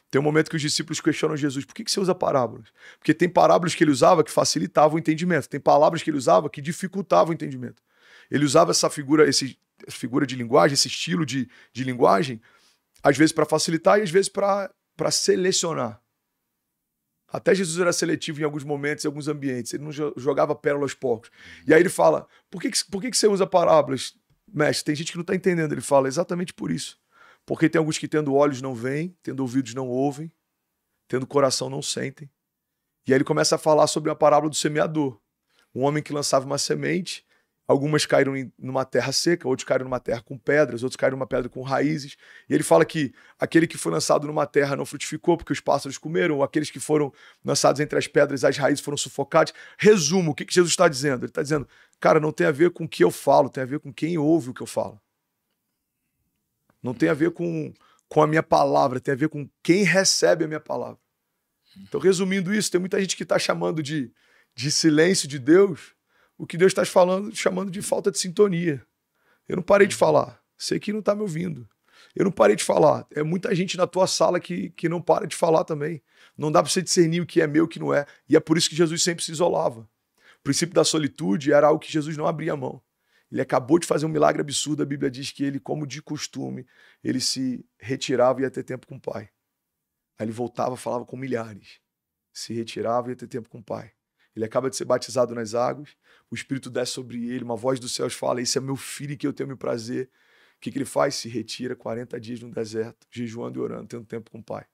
Tem um momento que os discípulos questionam Jesus: por que, que você usa parábolas? Porque tem parábolas que ele usava que facilitavam o entendimento, tem palavras que ele usava que dificultavam o entendimento. Ele usava essa figura, esse, essa figura de linguagem, esse estilo de, de linguagem, às vezes para facilitar e às vezes para selecionar. Até Jesus era seletivo em alguns momentos, em alguns ambientes. Ele não jogava pérola aos porcos. Uhum. E aí ele fala: por que, por que você usa parábolas, mestre? Tem gente que não está entendendo. Ele fala: exatamente por isso. Porque tem alguns que, tendo olhos, não veem, tendo ouvidos, não ouvem, tendo coração, não sentem. E aí ele começa a falar sobre a parábola do semeador. Um homem que lançava uma semente Algumas caíram em, numa terra seca, outros caíram numa terra com pedras, outros caíram numa pedra com raízes. E ele fala que aquele que foi lançado numa terra não frutificou porque os pássaros comeram, ou aqueles que foram lançados entre as pedras as raízes foram sufocadas. Resumo, o que, que Jesus está dizendo? Ele está dizendo, cara, não tem a ver com o que eu falo, tem a ver com quem ouve o que eu falo. Não tem a ver com, com a minha palavra, tem a ver com quem recebe a minha palavra. Então, resumindo isso, tem muita gente que está chamando de, de silêncio de Deus o que Deus está falando, chamando de falta de sintonia. Eu não parei de hum. falar. Sei que não está me ouvindo. Eu não parei de falar. É muita gente na tua sala que, que não para de falar também. Não dá para você discernir o que é meu e o que não é. E é por isso que Jesus sempre se isolava. O princípio da solitude era algo que Jesus não abria mão. Ele acabou de fazer um milagre absurdo. A Bíblia diz que ele, como de costume, ele se retirava e ia ter tempo com o Pai. Aí ele voltava, falava com milhares. Se retirava e ia ter tempo com o Pai. Ele acaba de ser batizado nas águas, o Espírito desce sobre ele, uma voz dos céus fala: Esse é meu filho que eu tenho meu prazer. O que, que ele faz? Se retira 40 dias no deserto, jejuando e orando, tendo tempo com o Pai.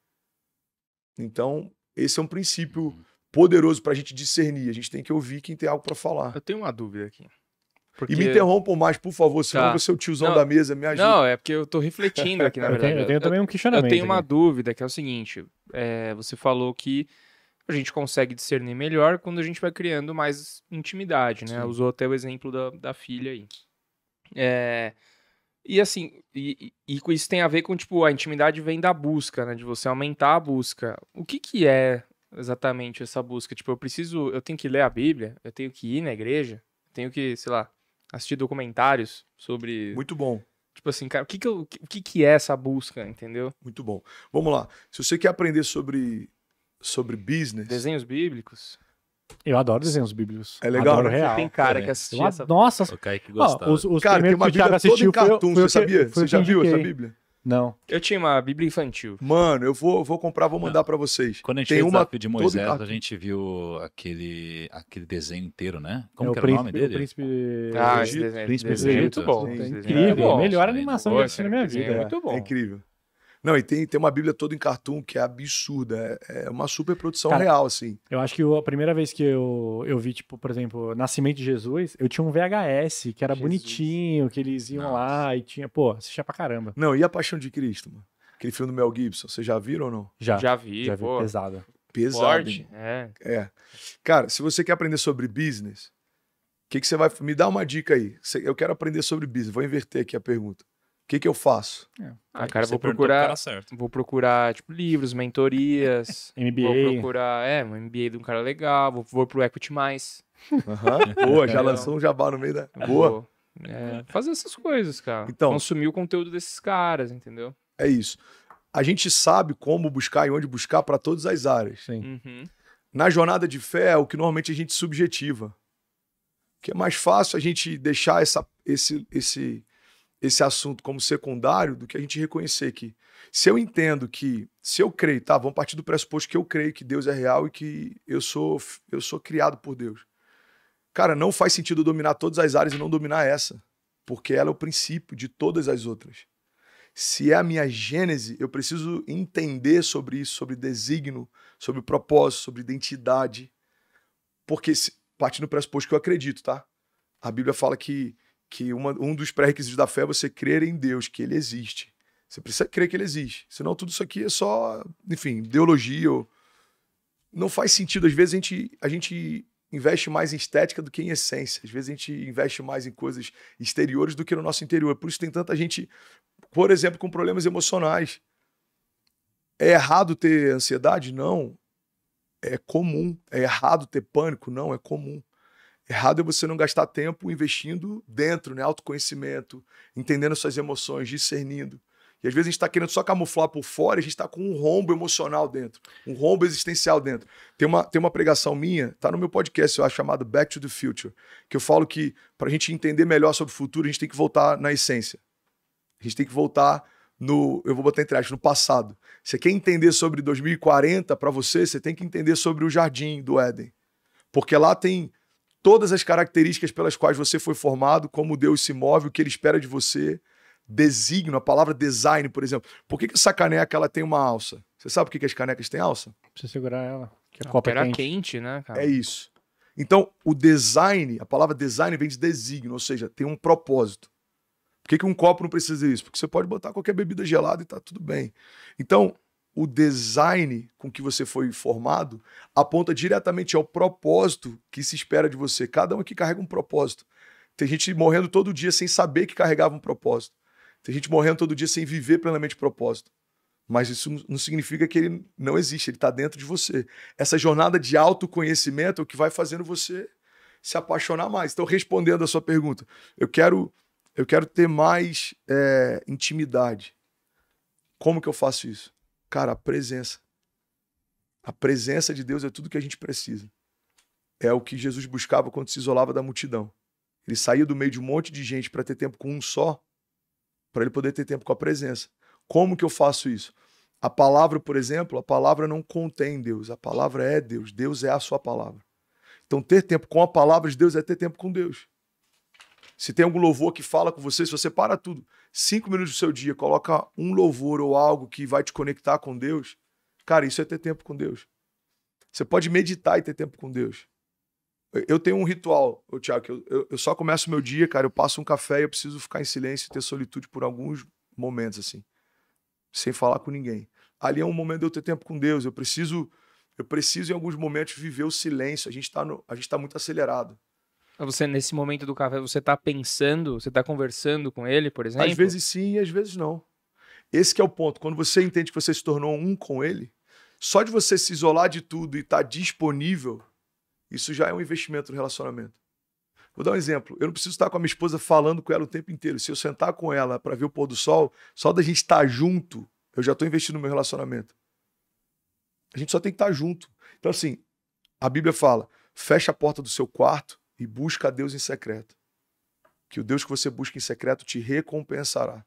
Então, esse é um princípio uhum. poderoso para a gente discernir. A gente tem que ouvir quem tem algo para falar. Eu tenho uma dúvida aqui. Porque... E me interrompam mais, por favor, senão tá. você é o tiozão não, da mesa, me ajuda. Não, é porque eu estou refletindo aqui, na verdade. *laughs* eu, tenho, eu tenho, também um questionamento. Eu tenho uma aqui. dúvida, que é o seguinte. É, você falou que a gente consegue discernir melhor quando a gente vai criando mais intimidade, né? Sim. Usou até o exemplo da, da filha aí. É, e assim, e, e, isso tem a ver com, tipo, a intimidade vem da busca, né? De você aumentar a busca. O que que é exatamente essa busca? Tipo, eu preciso, eu tenho que ler a Bíblia, eu tenho que ir na igreja, eu tenho que, sei lá, assistir documentários sobre... Muito bom. Tipo assim, cara, o que que, eu, o que que é essa busca, entendeu? Muito bom. Vamos lá. Se você quer aprender sobre sobre business. Desenhos bíblicos. Eu adoro desenhos bíblicos. É legal. Adoro né? real. Tem cara que assistiu essa. Nossa. O Kaique gostava. Ó, os, os cara, primeiros tem uma que o Thiago assistiu toda em cartoon, você sabia? Você já viu essa Bíblia? Não. Eu tinha uma Bíblia infantil. Mano, eu vou, vou comprar, vou mandar para vocês. Quando a gente Tem fez uma... o de Moisés, a gente viu aquele, aquele desenho inteiro, né? Como é, que era o, príncipe, o nome dele? O príncipe... Ah, esse desenho, é príncipe Egito. Muito bom. É incrível. Melhor é animação que eu assisti na minha vida. Muito bom. É incrível. Não, e tem, tem uma Bíblia toda em cartoon que é absurda. É, é uma super produção Cara, real, assim. Eu acho que a primeira vez que eu, eu vi, tipo, por exemplo, Nascimento de Jesus, eu tinha um VHS que era Jesus. bonitinho, que eles iam Nossa. lá e tinha, pô, assistia pra caramba. Não, e a Paixão de Cristo, mano? Aquele filme do Mel Gibson, vocês já viram ou não? Já. Já vi, já vi. Pô. Pesada. Pesado. é. é. Cara, se você quer aprender sobre business, o que, que você vai. Me dá uma dica aí. Eu quero aprender sobre business. Vou inverter aqui a pergunta. O que, que eu faço? É. Ah, cara, vou procurar, cara vou procurar tipo, livros, mentorias, *laughs* MBA. Vou procurar, é, um MBA de um cara legal, vou, vou pro Equity Mais. *laughs* Boa, já então, lançou um jabá no meio da. Boa. é, fazer essas coisas, cara. Então, Consumir o conteúdo desses caras, entendeu? É isso. A gente sabe como buscar e onde buscar para todas as áreas. Sim. Uhum. Na jornada de fé é o que normalmente a gente subjetiva. Que é mais fácil a gente deixar essa, esse, esse esse assunto como secundário do que a gente reconhecer que se eu entendo que se eu creio, tá, vamos partir do pressuposto que eu creio que Deus é real e que eu sou eu sou criado por Deus. Cara, não faz sentido dominar todas as áreas e não dominar essa, porque ela é o princípio de todas as outras. Se é a minha gênese, eu preciso entender sobre isso, sobre designo, sobre propósito, sobre identidade. Porque, parte partindo do pressuposto que eu acredito, tá? A Bíblia fala que que uma, um dos pré-requisitos da fé é você crer em Deus, que ele existe. Você precisa crer que ele existe. Senão tudo isso aqui é só, enfim, ideologia. Ou... Não faz sentido. Às vezes a gente, a gente investe mais em estética do que em essência. Às vezes a gente investe mais em coisas exteriores do que no nosso interior. Por isso tem tanta gente, por exemplo, com problemas emocionais. É errado ter ansiedade? Não. É comum. É errado ter pânico? Não, é comum. Errado é você não gastar tempo investindo dentro, né? Autoconhecimento, entendendo suas emoções, discernindo. E às vezes a gente está querendo só camuflar por fora, a gente está com um rombo emocional dentro, um rombo existencial dentro. Tem uma, tem uma pregação minha, tá no meu podcast, eu acho, chamado Back to the Future, que eu falo que para a gente entender melhor sobre o futuro, a gente tem que voltar na essência. A gente tem que voltar no, eu vou botar entre aspas, no passado. Você quer entender sobre 2040 para você, você tem que entender sobre o jardim do Éden. Porque lá tem todas as características pelas quais você foi formado, como Deus se move, o que ele espera de você. Designo, a palavra design, por exemplo. Por que, que essa caneca ela tem uma alça? Você sabe por que, que as canecas têm alça? Precisa segurar ela. Que a copa é era quente. quente, né, cara? É isso. Então, o design, a palavra design vem de designo, ou seja, tem um propósito. Por que, que um copo não precisa disso? Porque você pode botar qualquer bebida gelada e tá tudo bem. Então, o design com que você foi formado aponta diretamente ao propósito que se espera de você. Cada um aqui carrega um propósito. Tem gente morrendo todo dia sem saber que carregava um propósito. Tem gente morrendo todo dia sem viver plenamente propósito. Mas isso não significa que ele não existe, ele está dentro de você. Essa jornada de autoconhecimento é o que vai fazendo você se apaixonar mais. Então, respondendo a sua pergunta, eu quero, eu quero ter mais é, intimidade. Como que eu faço isso? Cara, a presença. A presença de Deus é tudo que a gente precisa. É o que Jesus buscava quando se isolava da multidão. Ele saía do meio de um monte de gente para ter tempo com um só, para ele poder ter tempo com a presença. Como que eu faço isso? A palavra, por exemplo, a palavra não contém Deus, a palavra é Deus, Deus é a sua palavra. Então, ter tempo com a palavra de Deus é ter tempo com Deus. Se tem algum louvor que fala com você, se você para tudo, cinco minutos do seu dia, coloca um louvor ou algo que vai te conectar com Deus, cara, isso é ter tempo com Deus. Você pode meditar e ter tempo com Deus. Eu tenho um ritual, Tiago, que eu, eu, eu, só começo meu dia, cara, eu passo um café e eu preciso ficar em silêncio e ter solitude por alguns momentos, assim. Sem falar com ninguém. Ali é um momento de eu ter tempo com Deus. Eu preciso, eu preciso em alguns momentos, viver o silêncio. A gente está tá muito acelerado. Ah, você, nesse momento do café, você tá pensando, você tá conversando com ele, por exemplo? Às vezes sim, e às vezes não. Esse é o ponto. Quando você entende que você se tornou um com ele, só de você se isolar de tudo e estar tá disponível, isso já é um investimento no relacionamento. Vou dar um exemplo. Eu não preciso estar com a minha esposa falando com ela o tempo inteiro. Se eu sentar com ela para ver o pôr do sol, só da gente estar tá junto, eu já estou investindo no meu relacionamento. A gente só tem que estar tá junto. Então, assim, a Bíblia fala: fecha a porta do seu quarto e busca a Deus em secreto. Que o Deus que você busca em secreto te recompensará.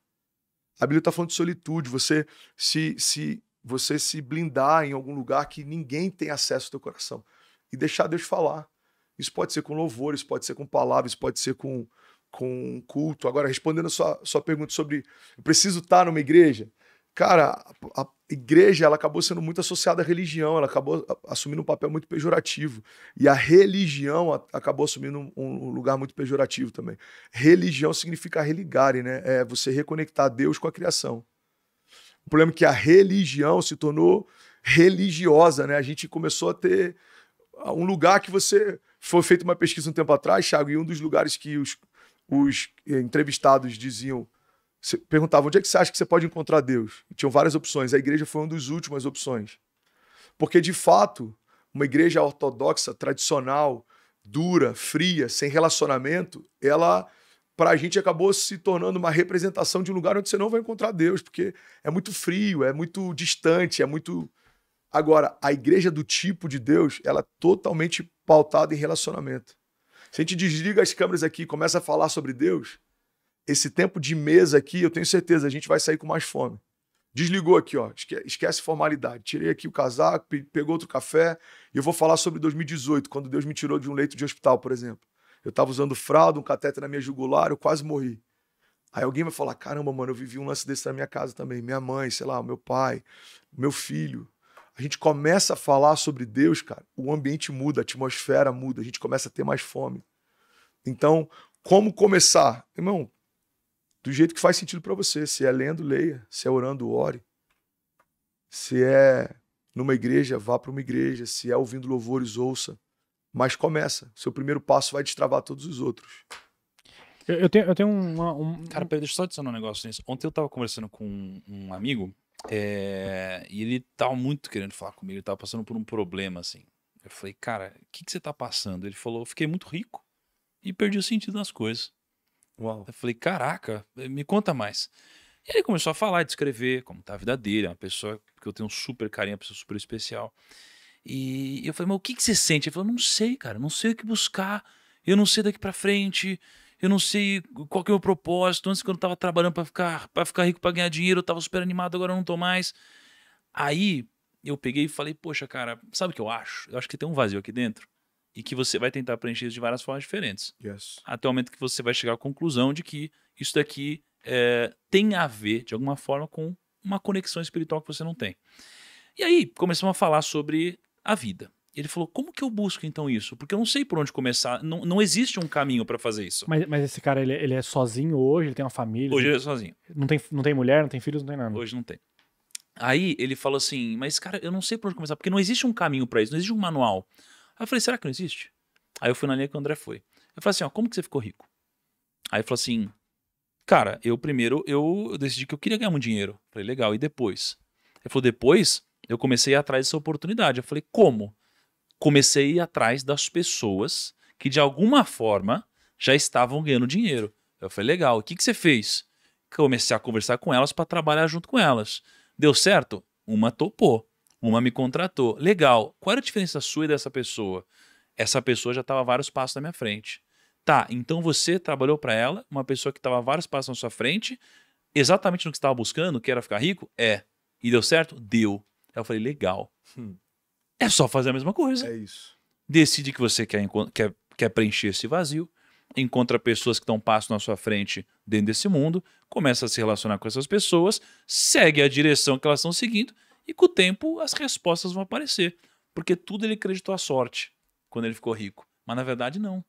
A Bíblia está falando de solitude, você se, se, você se blindar em algum lugar que ninguém tem acesso ao teu coração e deixar Deus falar. Isso pode ser com louvor, isso pode ser com palavras, isso pode ser com, com culto. Agora, respondendo a sua, sua pergunta sobre eu preciso estar numa igreja, cara, a, igreja ela acabou sendo muito associada à religião, ela acabou assumindo um papel muito pejorativo. E a religião acabou assumindo um, lugar muito pejorativo também. Religião significa religarem, né? É você reconectar Deus com a criação. O problema é que a religião se tornou religiosa, né? A gente começou a ter um lugar que você. Foi feita uma pesquisa um tempo atrás, Thiago, e um dos lugares que os, os eh, entrevistados diziam você perguntava onde é que você acha que você pode encontrar Deus? E tinham várias opções. A igreja foi uma das últimas opções. Porque, de fato, uma igreja ortodoxa, tradicional, dura, fria, sem relacionamento, ela, para a gente, acabou se tornando uma representação de um lugar onde você não vai encontrar Deus, porque é muito frio, é muito distante, é muito. Agora, a igreja do tipo de Deus, ela é totalmente pautada em relacionamento. Se a gente desliga as câmeras aqui e começa a falar sobre Deus, esse tempo de mesa aqui, eu tenho certeza, a gente vai sair com mais fome. Desligou aqui, ó. Esquece formalidade. Tirei aqui o casaco, pegou outro café. E eu vou falar sobre 2018, quando Deus me tirou de um leito de hospital, por exemplo. Eu estava usando fralda, um cateter na minha jugular, eu quase morri. Aí alguém vai falar: caramba, mano, eu vivi um lance desse na minha casa também. Minha mãe, sei lá, meu pai, meu filho. A gente começa a falar sobre Deus, cara. O ambiente muda, a atmosfera muda, a gente começa a ter mais fome. Então, como começar? Irmão, do jeito que faz sentido para você. Se é lendo, leia. Se é orando, ore. Se é numa igreja, vá para uma igreja. Se é ouvindo louvores, ouça. Mas começa. Seu primeiro passo vai destravar todos os outros. Eu, eu tenho, eu tenho uma, um. Cara, peraí, deixa eu só adicionar um negócio nisso. Ontem eu tava conversando com um amigo é, e ele tava muito querendo falar comigo. Ele tava passando por um problema assim. Eu falei, cara, o que, que você tá passando? Ele falou, fiquei muito rico e perdi o sentido das coisas. Uau. Eu falei, caraca, me conta mais. E ele começou a falar, a descrever como tá a vida dele, é uma pessoa que eu tenho um super carinho, uma pessoa super especial. E eu falei, mas o que, que você sente? Ele falou, não sei, cara, não sei o que buscar, eu não sei daqui para frente, eu não sei qual que é o meu propósito. Antes quando eu estava tava trabalhando para ficar, ficar rico, para ganhar dinheiro, eu tava super animado, agora eu não tô mais. Aí eu peguei e falei, poxa, cara, sabe o que eu acho? Eu acho que tem um vazio aqui dentro e que você vai tentar preencher isso de várias formas diferentes. Yes. Até o momento que você vai chegar à conclusão de que isso daqui é, tem a ver, de alguma forma, com uma conexão espiritual que você não tem. E aí começamos a falar sobre a vida. Ele falou: como que eu busco então isso? Porque eu não sei por onde começar. Não, não existe um caminho para fazer isso. Mas, mas esse cara, ele, ele, é sozinho hoje? Ele tem uma família? Hoje ele é sozinho. Não tem, não tem mulher, não tem filhos, não tem nada. Hoje não tem. Aí ele falou assim: mas cara, eu não sei por onde começar, porque não existe um caminho para isso, não existe um manual. Aí eu falei, será que não existe? Aí eu fui na linha que o André foi. Eu falei assim, ó, como que você ficou rico? Aí ele falou assim, cara, eu primeiro, eu, decidi que eu queria ganhar um dinheiro. Eu falei, legal, e depois? Ele falou, depois eu comecei a ir atrás dessa oportunidade. Eu falei, como? Comecei a ir atrás das pessoas que de alguma forma já estavam ganhando dinheiro. Eu falei, legal, o que, que você fez? Comecei a conversar com elas para trabalhar junto com elas. Deu certo? Uma topou. Uma me contratou. Legal. Qual era a diferença sua e dessa pessoa? Essa pessoa já estava vários passos na minha frente. Tá, então você trabalhou para ela, uma pessoa que estava vários passos na sua frente, exatamente no que estava buscando, que era ficar rico? É. E deu certo? Deu. Aí eu falei, legal. Hum. É só fazer a mesma coisa. É isso. Decide que você quer, quer, quer preencher esse vazio, encontra pessoas que estão um passo na sua frente dentro desse mundo, começa a se relacionar com essas pessoas, segue a direção que elas estão seguindo e com o tempo as respostas vão aparecer, porque tudo ele acreditou à sorte quando ele ficou rico. Mas na verdade não.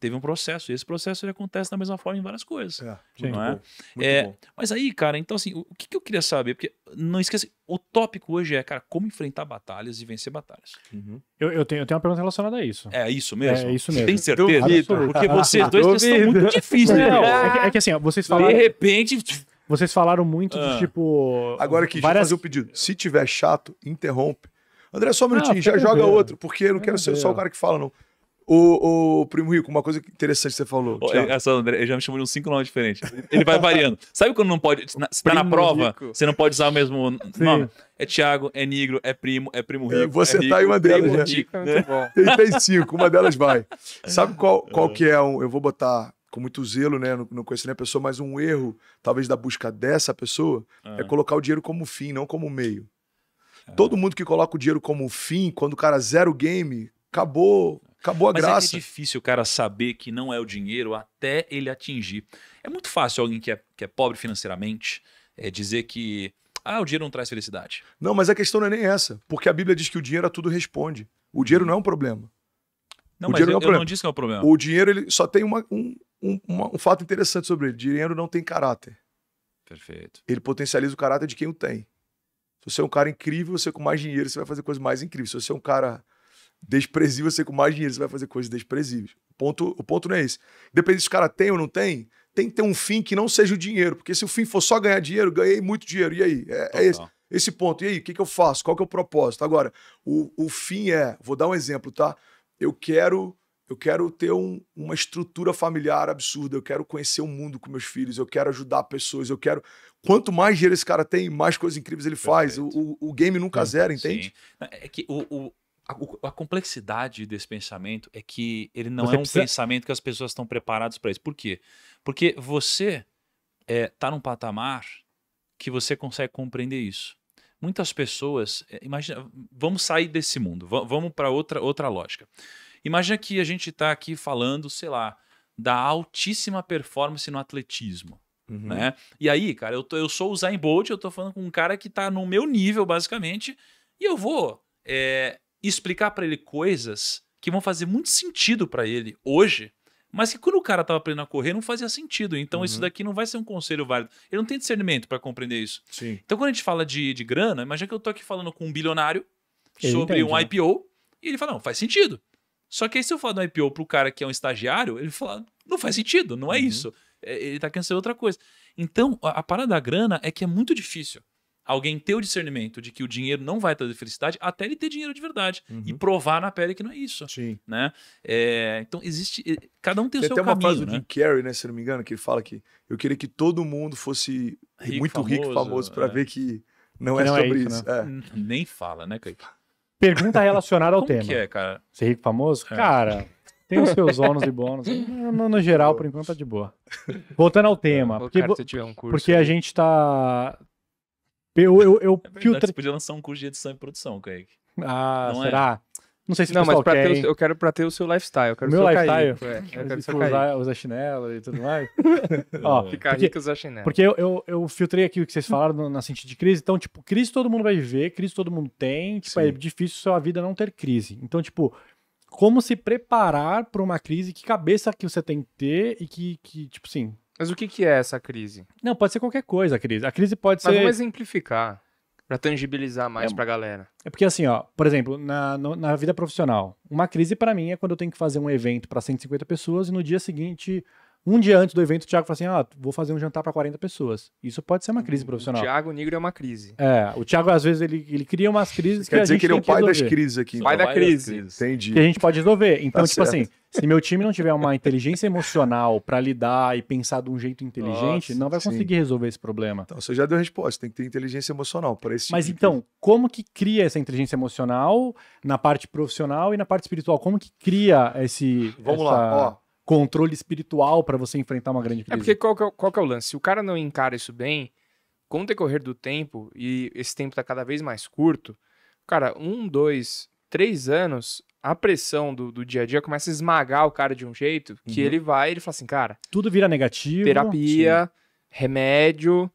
Teve um processo, e esse processo ele acontece da mesma forma em várias coisas. É, sim, não é? é mas aí, cara, então assim, o que, que eu queria saber? Porque não esqueça, o tópico hoje é, cara, como enfrentar batalhas e vencer batalhas. Uhum. Eu, eu, tenho, eu tenho uma pergunta relacionada a isso. É, é isso mesmo? É, é isso mesmo. Tem certeza? Duvido. Porque vocês dois estão muito difíceis. Né? é, que, é que assim, vocês falaram... De repente... Vocês falaram muito ah. do tipo. Agora que várias... fazer o um pedido. Se tiver chato, interrompe. André, só um ah, minutinho, ah, já joga ver. outro, porque eu não quero ser só o cara que fala, não. O, o, Primo Rico, uma coisa interessante que você falou. Oh, só, André, ele já me chamou de uns cinco nomes diferentes. Ele vai variando. Sabe quando não pode. se tá na prova, rico. você não pode usar o mesmo Sim. nome? É Thiago, é Negro, é Primo, é Primo é, Rico. E você é rico, tá em uma delas, né? Rico, Tem, tem cinco, uma delas vai. Sabe qual, qual é. que é um. Eu vou botar com muito zelo, né? Não, não nem a pessoa, mas um erro, talvez, da busca dessa pessoa é ah. colocar o dinheiro como fim, não como meio. É. Todo mundo que coloca o dinheiro como fim, quando o cara zero game, acabou. Acabou a mas é é graça. É, é difícil o cara saber que não é o dinheiro até ele atingir. É muito fácil alguém que é, que é pobre financeiramente é dizer que ah, o dinheiro não traz felicidade. Não, mas a questão não é nem essa. Porque a Bíblia diz que o dinheiro a tudo responde. O dinheiro uhum. não é um problema. Não, o mas eu, não, é eu não disse que é o problema. O dinheiro, ele só tem uma, um, um, uma, um fato interessante sobre ele. Dinheiro não tem caráter. Perfeito. Ele potencializa o caráter de quem o tem. Se você é um cara incrível, você com mais dinheiro, você vai fazer coisas mais incríveis. Se você é um cara desprezível, você com mais dinheiro, você vai fazer coisas desprezíveis. O ponto, o ponto não é esse. Independente se o cara tem ou não tem, tem que ter um fim que não seja o dinheiro. Porque se o fim for só ganhar dinheiro, ganhei muito dinheiro. E aí? É, é esse, esse ponto. E aí, o que, que eu faço? Qual que é o propósito? Agora, o, o fim é, vou dar um exemplo, tá? eu quero eu quero ter um, uma estrutura familiar absurda, eu quero conhecer o mundo com meus filhos, eu quero ajudar pessoas, eu quero. Quanto mais dinheiro esse cara tem, mais coisas incríveis ele faz. O, o, o, game nunca hum, zera, entende? Sim. É que o, a, a, complexidade desse pensamento é que ele não você é um precisa... pensamento que as pessoas estão preparadas para isso. Por quê? Porque você está eh, é, num patamar que você consegue compreender isso. Muitas pessoas, eh, imagina, vamos sair desse mundo, vamos para outra, outra lógica. Imagina que a gente está aqui falando, sei lá, da altíssima performance no atletismo. Uhum. Né? E aí, cara, eu, tô, eu sou o Zayn Bolt, eu tô falando com um cara que tá no meu nível, basicamente, e eu vou é, explicar para ele coisas que vão fazer muito sentido para ele hoje, mas que quando o cara estava aprendendo a correr, não fazia sentido. Então, uhum. isso daqui não vai ser um conselho válido. Ele não tem discernimento para compreender isso. Sim. Então, quando a gente fala de, de grana, imagina que eu tô aqui falando com um bilionário ele sobre entende, um né? IPO, e ele fala: não, faz sentido. Só que aí, se eu falar do IPO pro cara que é um estagiário, ele fala: não faz sentido, não é uhum. isso. É, ele tá querendo ser outra coisa. Então, a, a parada da grana é que é muito difícil alguém ter o discernimento de que o dinheiro não vai trazer felicidade até ele ter dinheiro de verdade uhum. e provar na pele que não é isso. Sim. Né? É, então existe. Cada um tem, tem o seu caminho. Tem até uma frase né? do Jim Carrey, né, se não me engano, que ele fala que eu queria que todo mundo fosse rico, muito famoso, rico, famoso, para é. ver que não, que é, não é isso. isso. Né? É. Nem fala, né, Caio? Pergunta relacionada ao Como tema. O que é, cara? Ser rico famoso? É. Cara. Tem os seus ônus e bônus. No, no geral, por enquanto, tá de boa. Voltando ao tema. Porque, porque a gente tá, eu, eu, eu é filtrei. Você podia lançar um curso de edição e produção, Kaique. Ah, não é? será? É. Não sei se não, mas quer, ter, o, eu quero para ter o seu lifestyle. Eu quero meu lifestyle. é, eu quero usar, usar chinelo e tudo mais. *laughs* Ó, Ficar porque, rico usar chinelo. Porque eu, eu, eu, filtrei aqui o que vocês falaram no, na sentido de crise. Então, tipo, crise todo mundo vai viver, crise todo mundo tem. Tipo, é Sim. é difícil sua vida não ter crise. Então, tipo, como se preparar para uma crise, que cabeça que você tem que ter e que, que tipo assim, mas o que, que é essa crise? Não, pode ser qualquer coisa a crise. A crise pode Mas ser. Vamos exemplificar. Pra tangibilizar mais é, pra galera. É porque assim, ó, por exemplo, na, no, na vida profissional, uma crise para mim é quando eu tenho que fazer um evento para 150 pessoas e no dia seguinte um dia antes do evento, o Thiago fala assim: ah, vou fazer um jantar para 40 pessoas. Isso pode ser uma crise hum, profissional. O Thiago Negro é uma crise. É, o Thiago, às vezes, ele, ele cria umas crises Quer que a gente. dizer que ele é o pai das crises aqui. Pai, então. da, pai crise. da crise. Entendi. Que a gente pode resolver. Então, tá tipo assim, certo. assim, se meu time não tiver uma inteligência emocional para lidar e pensar de um jeito inteligente, Nossa, não vai conseguir sim. resolver esse problema. Então você já deu a resposta, tem que ter inteligência emocional para esse. Mas tipo então, de... como que cria essa inteligência emocional na parte profissional e na parte espiritual? Como que cria esse Vamos essa... lá, ó. controle espiritual para você enfrentar uma grande é crise? É porque qual que é, qual que é o lance? Se o cara não encara isso bem, com o decorrer do tempo e esse tempo está cada vez mais curto, cara, um, dois, três anos a pressão do, do dia a dia começa a esmagar o cara de um jeito que uhum. ele vai, ele fala assim, cara. Tudo vira negativo. Terapia, sim. remédio,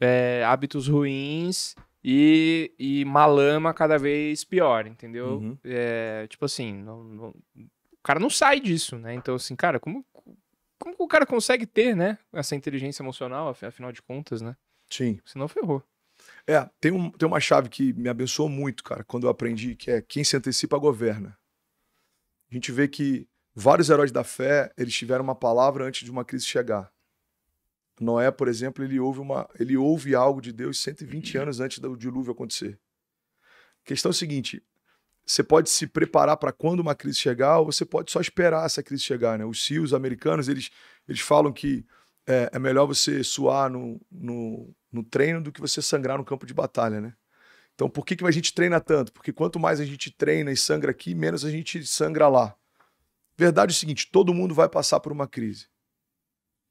é, hábitos ruins e, e malama cada vez pior, entendeu? Uhum. É, tipo assim, não, não, o cara não sai disso, né? Então, assim, cara, como, como o cara consegue ter, né? Essa inteligência emocional, afinal de contas, né? Sim. Senão ferrou. É, tem, um, tem uma chave que me abençoou muito, cara, quando eu aprendi, que é quem se antecipa governa. A gente vê que vários heróis da fé, eles tiveram uma palavra antes de uma crise chegar. Noé, por exemplo, ele ouve, uma, ele ouve algo de Deus 120 anos antes do dilúvio acontecer. A questão é a seguinte: você pode se preparar para quando uma crise chegar, ou você pode só esperar essa crise chegar. Né? Os cios americanos eles, eles falam que é, é melhor você suar no, no, no treino do que você sangrar no campo de batalha. Né? Então, por que, que a gente treina tanto? Porque quanto mais a gente treina e sangra aqui, menos a gente sangra lá. Verdade é o seguinte: todo mundo vai passar por uma crise.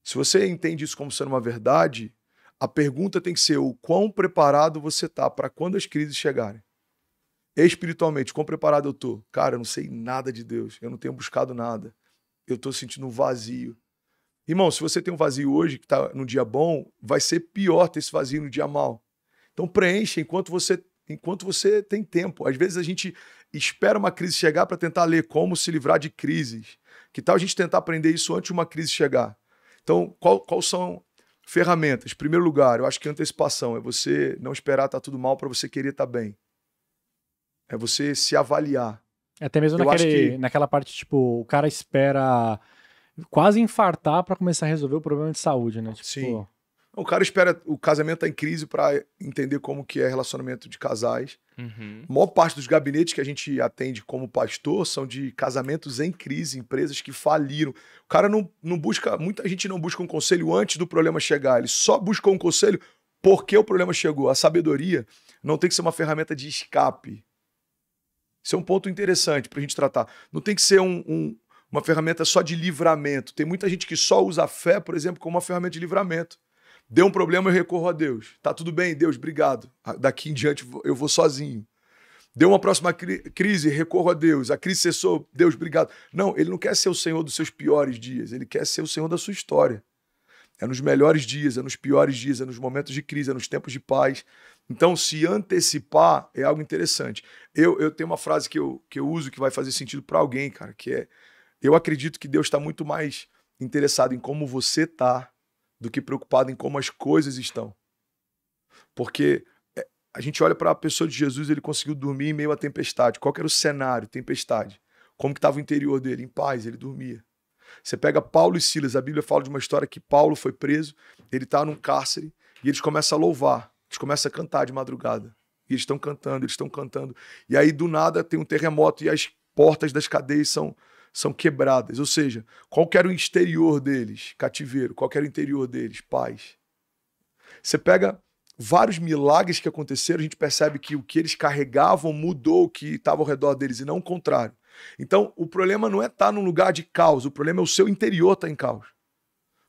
Se você entende isso como sendo uma verdade, a pergunta tem que ser o quão preparado você está para quando as crises chegarem. Espiritualmente, quão preparado eu tô? Cara, eu não sei nada de Deus, eu não tenho buscado nada. Eu estou sentindo um vazio. Irmão, se você tem um vazio hoje que está no dia bom, vai ser pior ter esse vazio no dia mal. Então preencha enquanto você enquanto você tem tempo. Às vezes a gente espera uma crise chegar para tentar ler como se livrar de crises. Que tal a gente tentar aprender isso antes de uma crise chegar? Então, qual, qual são ferramentas? Primeiro lugar, eu acho que antecipação é você não esperar estar tá tudo mal para você querer estar tá bem. É você se avaliar. É até mesmo naquele, que... naquela parte, tipo, o cara espera quase infartar para começar a resolver o problema de saúde, né? Tipo, Sim. O cara espera o casamento tá em crise para entender como que é relacionamento de casais. Uhum. A maior parte dos gabinetes que a gente atende como pastor são de casamentos em crise, empresas que faliram. O cara não, não busca, muita gente não busca um conselho antes do problema chegar. Ele só buscou um conselho porque o problema chegou. A sabedoria não tem que ser uma ferramenta de escape. Isso é um ponto interessante para a gente tratar. Não tem que ser um, um, uma ferramenta só de livramento. Tem muita gente que só usa a fé, por exemplo, como uma ferramenta de livramento. Deu um problema, eu recorro a Deus. Tá tudo bem, Deus, obrigado. Ah, daqui em diante eu vou sozinho. Deu uma próxima cri crise, recorro a Deus. A crise cessou, Deus, obrigado. Não, ele não quer ser o Senhor dos seus piores dias, ele quer ser o Senhor da sua história. É nos melhores dias, é nos piores dias, é nos momentos de crise, é nos tempos de paz. Então, se antecipar é algo interessante. Eu, eu tenho uma frase que eu, que eu uso que vai fazer sentido para alguém, cara, que é: Eu acredito que Deus está muito mais interessado em como você está do que preocupado em como as coisas estão. Porque é, a gente olha para a pessoa de Jesus, ele conseguiu dormir em meio à tempestade. Qual era o cenário? Tempestade. Como que estava o interior dele? Em paz, ele dormia. Você pega Paulo e Silas, a Bíblia fala de uma história que Paulo foi preso, ele está num cárcere e eles começam a louvar, eles começam a cantar de madrugada. E eles estão cantando, eles estão cantando. E aí, do nada, tem um terremoto e as portas das cadeias são são quebradas. Ou seja, qual que era o exterior deles? Cativeiro. Qual que era o interior deles? Paz. Você pega vários milagres que aconteceram, a gente percebe que o que eles carregavam mudou o que estava ao redor deles, e não o contrário. Então, o problema não é estar tá num lugar de caos, o problema é o seu interior estar tá em caos.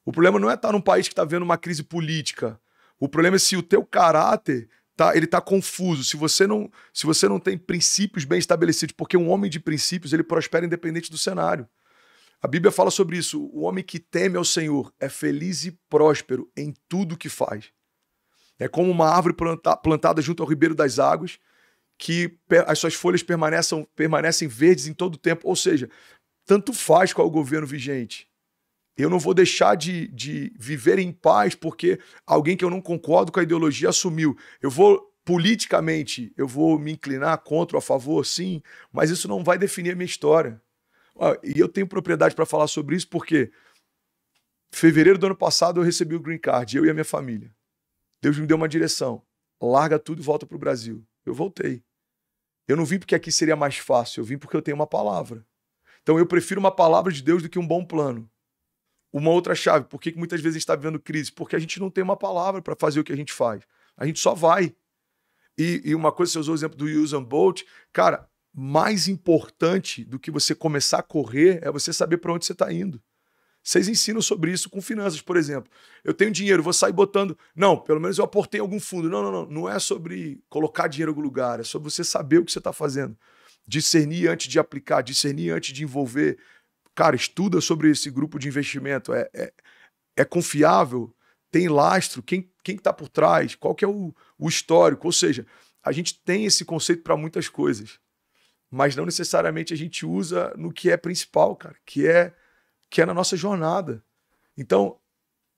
O problema não é estar tá num país que está vendo uma crise política. O problema é se o teu caráter tá, ele tá confuso. Se você não, se você não tem princípios bem estabelecidos, porque um homem de princípios, ele prospera independente do cenário. A Bíblia fala sobre isso. O homem que teme ao Senhor é feliz e próspero em tudo que faz. É como uma árvore planta, plantada junto ao ribeiro das águas, que as suas folhas permaneçam, permanecem verdes em todo o tempo. Ou seja, tanto faz qual o governo vigente. Eu não vou deixar de, de viver em paz porque alguém que eu não concordo com a ideologia assumiu. Eu vou politicamente, eu vou me inclinar contra ou a favor, sim, mas isso não vai definir a minha história. E eu tenho propriedade para falar sobre isso porque fevereiro do ano passado eu recebi o green card, eu e a minha família. Deus me deu uma direção. Larga tudo e volta para o Brasil. Eu voltei. Eu não vim porque aqui seria mais fácil, eu vim porque eu tenho uma palavra. Então eu prefiro uma palavra de Deus do que um bom plano uma outra chave. Por que, que muitas vezes a gente está vivendo crise? Porque a gente não tem uma palavra para fazer o que a gente faz. A gente só vai. E, e uma coisa, você usou o exemplo do Usain Bolt. Cara, mais importante do que você começar a correr é você saber para onde você está indo. Vocês ensinam sobre isso com finanças, por exemplo. Eu tenho dinheiro, vou sair botando. Não, pelo menos eu aportei em algum fundo. Não, não, não. Não é sobre colocar dinheiro em algum lugar, é sobre você saber o que você está fazendo. Discernir antes de aplicar, discernir antes de envolver, Cara, estuda sobre esse grupo de investimento. É, é, é confiável? Tem lastro? Quem quem está por trás? Qual que é o, o histórico? Ou seja, a gente tem esse conceito para muitas coisas, mas não necessariamente a gente usa no que é principal, cara, que é que é na nossa jornada. Então,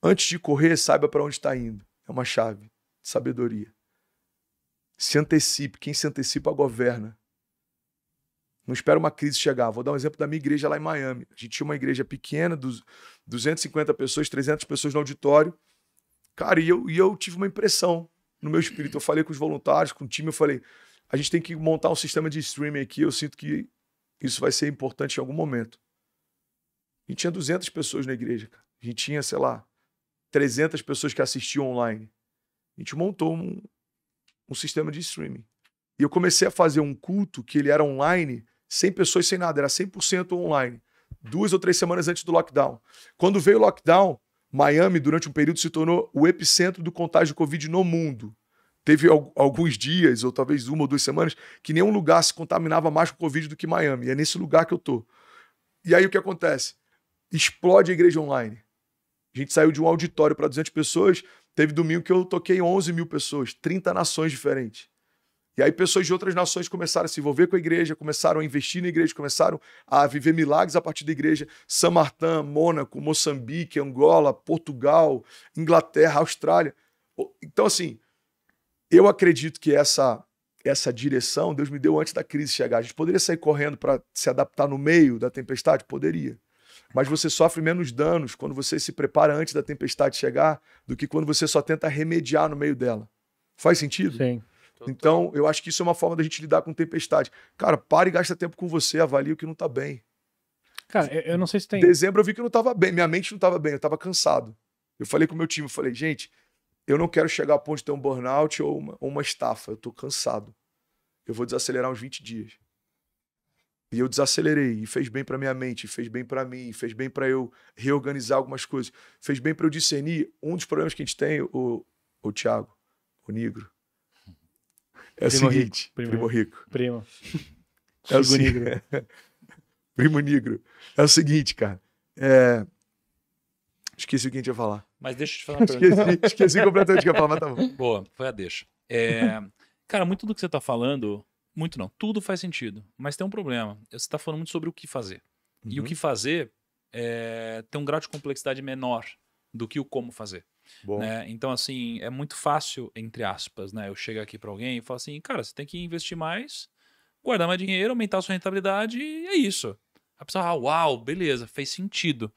antes de correr, saiba para onde está indo. É uma chave de sabedoria. Se antecipe. Quem se antecipa governa. Não espera uma crise chegar. Vou dar um exemplo da minha igreja lá em Miami. A gente tinha uma igreja pequena, 250 pessoas, 300 pessoas no auditório. Cara, e eu, e eu tive uma impressão no meu espírito. Eu falei com os voluntários, com o time, eu falei: a gente tem que montar um sistema de streaming aqui. Eu sinto que isso vai ser importante em algum momento. A gente tinha 200 pessoas na igreja, cara. A gente tinha, sei lá, 300 pessoas que assistiam online. A gente montou um, um sistema de streaming. E eu comecei a fazer um culto que ele era online, 100 pessoas sem nada, era 100% online. Duas ou três semanas antes do lockdown. Quando veio o lockdown, Miami, durante um período, se tornou o epicentro do contágio de Covid no mundo. Teve alguns dias, ou talvez uma ou duas semanas, que nenhum lugar se contaminava mais com Covid do que Miami. E é nesse lugar que eu tô. E aí o que acontece? Explode a igreja online. A gente saiu de um auditório para 200 pessoas. Teve domingo que eu toquei 11 mil pessoas, 30 nações diferentes. E aí pessoas de outras nações começaram a se envolver com a igreja, começaram a investir na igreja, começaram a viver milagres a partir da igreja. San Martin, Mônaco, Moçambique, Angola, Portugal, Inglaterra, Austrália. Então assim, eu acredito que essa essa direção Deus me deu antes da crise chegar. A gente poderia sair correndo para se adaptar no meio da tempestade, poderia. Mas você sofre menos danos quando você se prepara antes da tempestade chegar do que quando você só tenta remediar no meio dela. Faz sentido? Sim. Então, eu acho que isso é uma forma da gente lidar com tempestade. Cara, para e gasta tempo com você, avalia o que não tá bem. Cara, eu, não sei se tem. Dezembro eu vi que eu não tava bem, minha mente não tava bem, eu tava cansado. Eu falei com o meu time, eu falei, gente, eu não quero chegar a ponto de ter um burnout ou uma, ou uma estafa, eu tô cansado. Eu vou desacelerar uns 20 dias. E eu desacelerei, e fez bem para minha mente, fez bem para mim, fez bem para eu reorganizar algumas coisas, fez bem para eu discernir. Um dos problemas que a gente tem, o, o o Negro, é primo o seguinte, rico. Primo, primo rico. Primo. É o seguinte, negro. *laughs* primo negro. É o seguinte, cara. É... Esqueci o que a gente ia falar. Mas deixa eu te falar uma esqueci, *laughs* esqueci completamente o que ia falar, mas tá bom. Boa, foi a deixa. É... Cara, muito do que você tá falando, muito não, tudo faz sentido. Mas tem um problema. Você tá falando muito sobre o que fazer. Uhum. E o uhum. que fazer é... tem um grau de complexidade menor do que o como fazer. Né? Então, assim, é muito fácil, entre aspas, né? Eu chego aqui para alguém e falo assim, cara, você tem que investir mais, guardar mais dinheiro, aumentar a sua rentabilidade e é isso. A pessoa, ah, uau, beleza, fez sentido.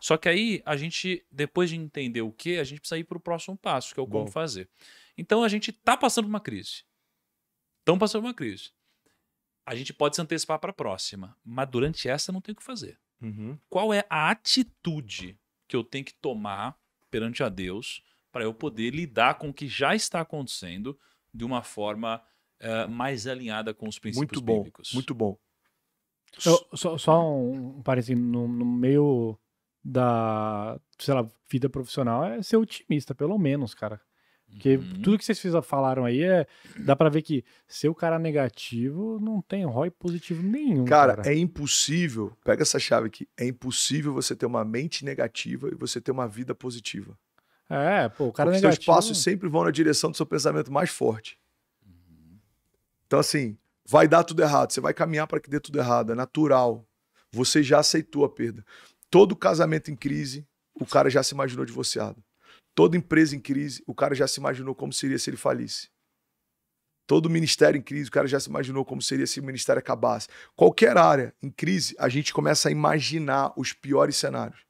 Só que aí a gente, depois de entender o que, a gente precisa ir para o próximo passo, que é o Bom. como fazer. Então a gente está passando por uma crise. Estão passando por uma crise. A gente pode se antecipar para a próxima, mas durante essa não tem o que fazer. Uhum. Qual é a atitude que eu tenho que tomar perante a Deus para eu poder lidar com o que já está acontecendo de uma forma uh, mais alinhada com os princípios muito bom, bíblicos. Muito bom. Eu, só, só um, um no, no meio da, sei lá, vida profissional é ser otimista, pelo menos, cara. Porque uhum. tudo que vocês fizeram, falaram aí é. Dá para ver que ser o cara negativo não tem ROI positivo nenhum. Cara, cara, é impossível. Pega essa chave aqui. É impossível você ter uma mente negativa e você ter uma vida positiva. É, pô, o cara Porque negativo. Seus passos sempre vão na direção do seu pensamento mais forte. Uhum. Então, assim, vai dar tudo errado. Você vai caminhar para que dê tudo errado. É natural. Você já aceitou a perda. Todo casamento em crise, o cara já se imaginou divorciado. Toda empresa em crise, o cara já se imaginou como seria se ele falisse. Todo ministério em crise, o cara já se imaginou como seria se o ministério acabasse. Qualquer área em crise, a gente começa a imaginar os piores cenários.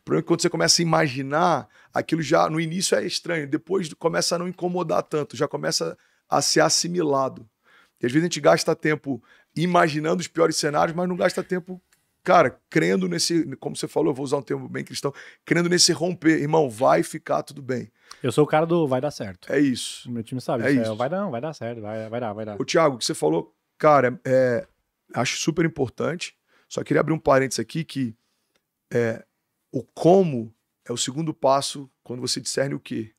O problema é que quando você começa a imaginar, aquilo já no início é estranho, depois começa a não incomodar tanto, já começa a ser assimilado. E às vezes a gente gasta tempo imaginando os piores cenários, mas não gasta tempo cara, crendo nesse, como você falou, eu vou usar um termo bem cristão, crendo nesse romper, irmão, vai ficar tudo bem. Eu sou o cara do vai dar certo. É isso. O meu time sabe, é, é isso. É, vai dar, vai dar certo, vai, vai dar, vai dar. O Thiago, que você falou, cara, é, acho super importante. Só queria abrir um parênteses aqui que é, o como é o segundo passo quando você discerne o que.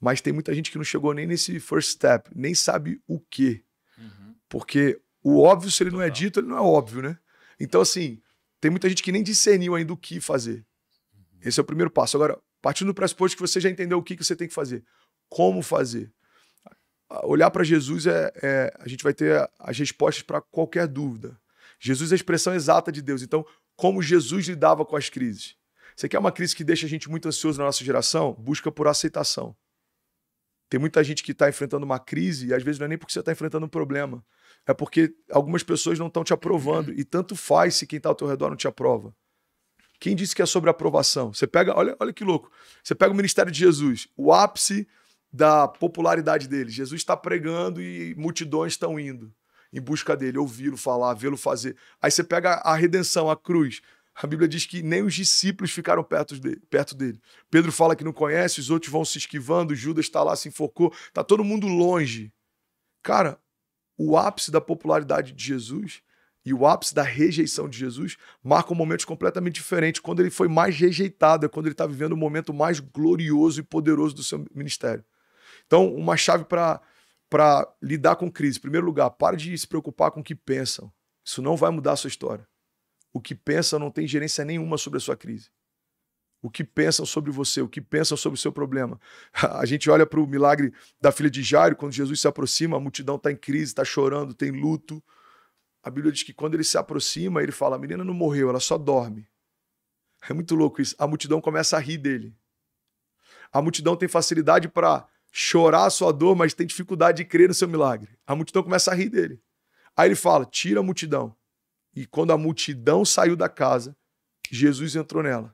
Mas tem muita gente que não chegou nem nesse first step, nem sabe o que. Uhum. Porque o óbvio, se ele Total. não é dito, ele não é óbvio, né? Então, assim, tem muita gente que nem discerniu ainda o que fazer. Esse é o primeiro passo. Agora, partindo do pressuposto que você já entendeu o que, que você tem que fazer, como fazer. Olhar para Jesus é, é, A gente vai ter as respostas para qualquer dúvida. Jesus é a expressão exata de Deus. Então, como Jesus lidava com as crises? Você quer uma crise que deixa a gente muito ansioso na nossa geração? Busca por aceitação. Tem muita gente que está enfrentando uma crise e às vezes não é nem porque você está enfrentando um problema é porque algumas pessoas não estão te aprovando. Uhum. E tanto faz se quem está ao teu redor não te aprova. Quem disse que é sobre aprovação? Você pega, olha, olha que louco. Você pega o ministério de Jesus, o ápice da popularidade dele. Jesus está pregando e multidões estão indo em busca dele, ouvi-lo falar, vê-lo fazer. Aí você pega a redenção, a cruz. A Bíblia diz que nem os discípulos ficaram perto dele, perto dele. Pedro fala que não conhece, os outros vão se esquivando, Judas está lá, se enfocou, está todo mundo longe. Cara, o ápice da popularidade de Jesus e o ápice da rejeição de Jesus marcam momentos completamente diferentes. Quando ele foi mais rejeitado, é quando ele está vivendo o momento mais glorioso e poderoso do seu ministério. Então, uma chave para lidar com crise. Em primeiro lugar, pare de se preocupar com o que pensam. Isso não vai mudar a sua história. O que pensam não tem gerência nenhuma sobre a sua crise o que pensam sobre você, o que pensam sobre o seu problema. *laughs* A gente olha para o milagre da filha de Jairo, quando Jesus se aproxima, a multidão está em crise, está chorando, tem luto. A Bíblia diz que quando ele se aproxima, ele fala: a menina não morreu, ela só dorme. *laughs* É muito louco isso. A multidão começa a rir dele. A multidão tem facilidade para chorar a sua dor, mas tem dificuldade de crer no seu milagre. A multidão começa a rir dele. Aí ele fala: tira a multidão. E quando a multidão saiu da casa, Jesus entrou nela.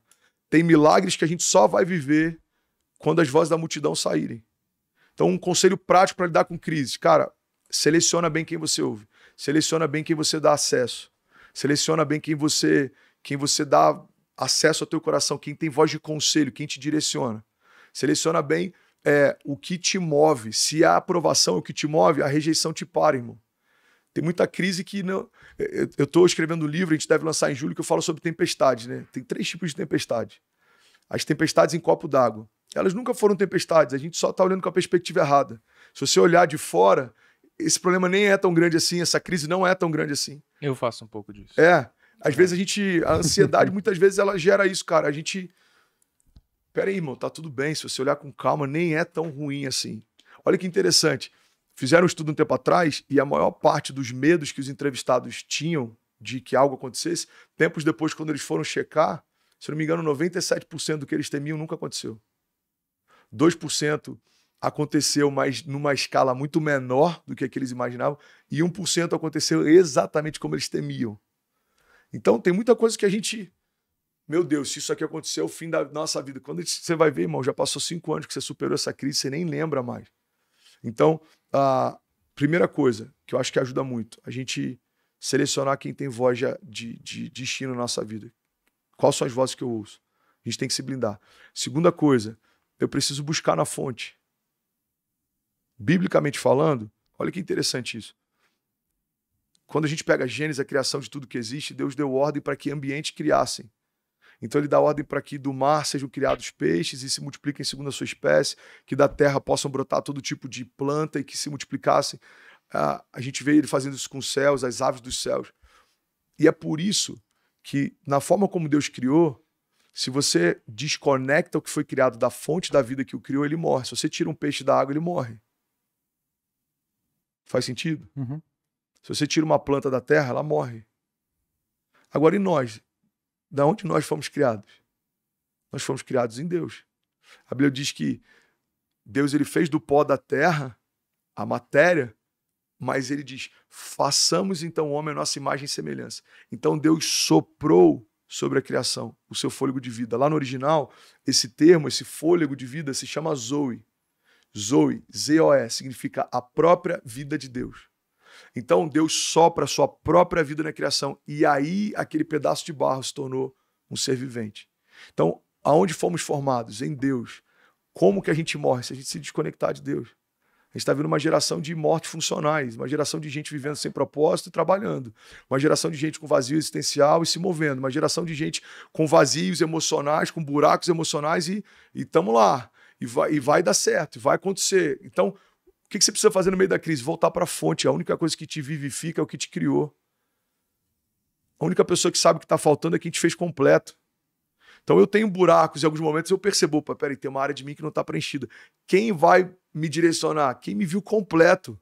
Tem milagres que a gente só vai viver quando as vozes da multidão saírem. Então, um conselho prático para lidar com crise. Cara, seleciona bem quem você ouve. Seleciona bem quem você dá acesso. Seleciona bem quem você quem você dá acesso ao teu coração, quem tem voz de conselho, quem te direciona. Seleciona bem é, o que te move. Se a aprovação é o que te move, a rejeição te para, irmão. Tem muita crise que não. É, é, eu estou escrevendo um livro, a gente deve lançar em julho, que eu falo sobre tempestade, né? Tem três tipos de tempestade. As tempestades em copo d'água. Elas nunca foram tempestades, a gente só está olhando com a perspectiva errada. Se você olhar de fora, esse problema nem é tão grande assim, essa crise não é tão grande assim. Eu faço um pouco disso. É. Às é. vezes a gente. A ansiedade, muitas vezes, ela gera isso, cara. A gente. Pera aí, irmão, tá tudo bem. Se você olhar com calma, nem é tão ruim assim. Olha que interessante. Fizeram um estudo um tempo atrás e a maior parte dos medos que os entrevistados tinham de que algo acontecesse, tempos depois, quando eles foram checar, se não me engano, 97% do que eles temiam nunca aconteceu. 2% aconteceu, mas numa escala muito menor do que aqueles imaginavam, e 1% aconteceu exatamente como eles temiam. Então tem muita coisa que a gente. Meu Deus, se isso aqui aconteceu, é o fim da nossa vida. Quando você vai ver, irmão, já passou cinco anos que você superou essa crise, você nem lembra mais. Então, a primeira coisa que eu acho que ajuda muito, a gente selecionar quem tem voz de, de destino na nossa vida. Quais são as vozes que eu ouço? A gente tem que se blindar. Segunda coisa, eu preciso buscar na fonte. Biblicamente falando, olha que interessante isso. Quando a gente pega Gênesis, a criação de tudo que existe, Deus deu ordem para que ambientes criassem. Então ele dá ordem para que do mar sejam criados peixes e se multipliquem segundo a sua espécie, que da terra possam brotar todo tipo de planta e que se multiplicassem. Ah, a gente vê ele fazendo isso com os céus, as aves dos céus. E é por isso que, na forma como Deus criou, se você desconecta o que foi criado da fonte da vida que o criou, ele morre. Se você tira um peixe da água, ele morre. Faz sentido? Uhum. Se você tira uma planta da terra, ela morre. Agora, e nós? da onde nós fomos criados. Nós fomos criados em Deus. A Bíblia diz que Deus ele fez do pó da terra a matéria, mas ele diz: façamos então o homem a nossa imagem e semelhança. Então Deus soprou sobre a criação o seu fôlego de vida. Lá no original, esse termo, esse fôlego de vida, se chama Zoe. Zoe, Z-O-E, significa a própria vida de Deus. Então Deus sopra a sua própria vida na criação e aí aquele pedaço de barro se tornou um ser vivente. Então, aonde fomos formados? Em Deus. Como que a gente morre se a gente se desconectar de Deus? A gente está vendo uma geração de mortes funcionais, uma geração de gente vivendo sem propósito e trabalhando, uma geração de gente com vazio existencial e se movendo, uma geração de gente com vazios emocionais, com buracos emocionais e estamos lá. E vai, e vai dar certo, vai acontecer. Então, o que, você precisa fazer no meio da crise? Voltar para a fonte. A única coisa que te vivifica é o que te criou. A única pessoa que sabe o que está faltando é quem te fez completo. Então eu tenho buracos, em alguns momentos eu percebo, peraí, tem uma área de mim que não está preenchida. Quem vai me direcionar? Quem me viu completo.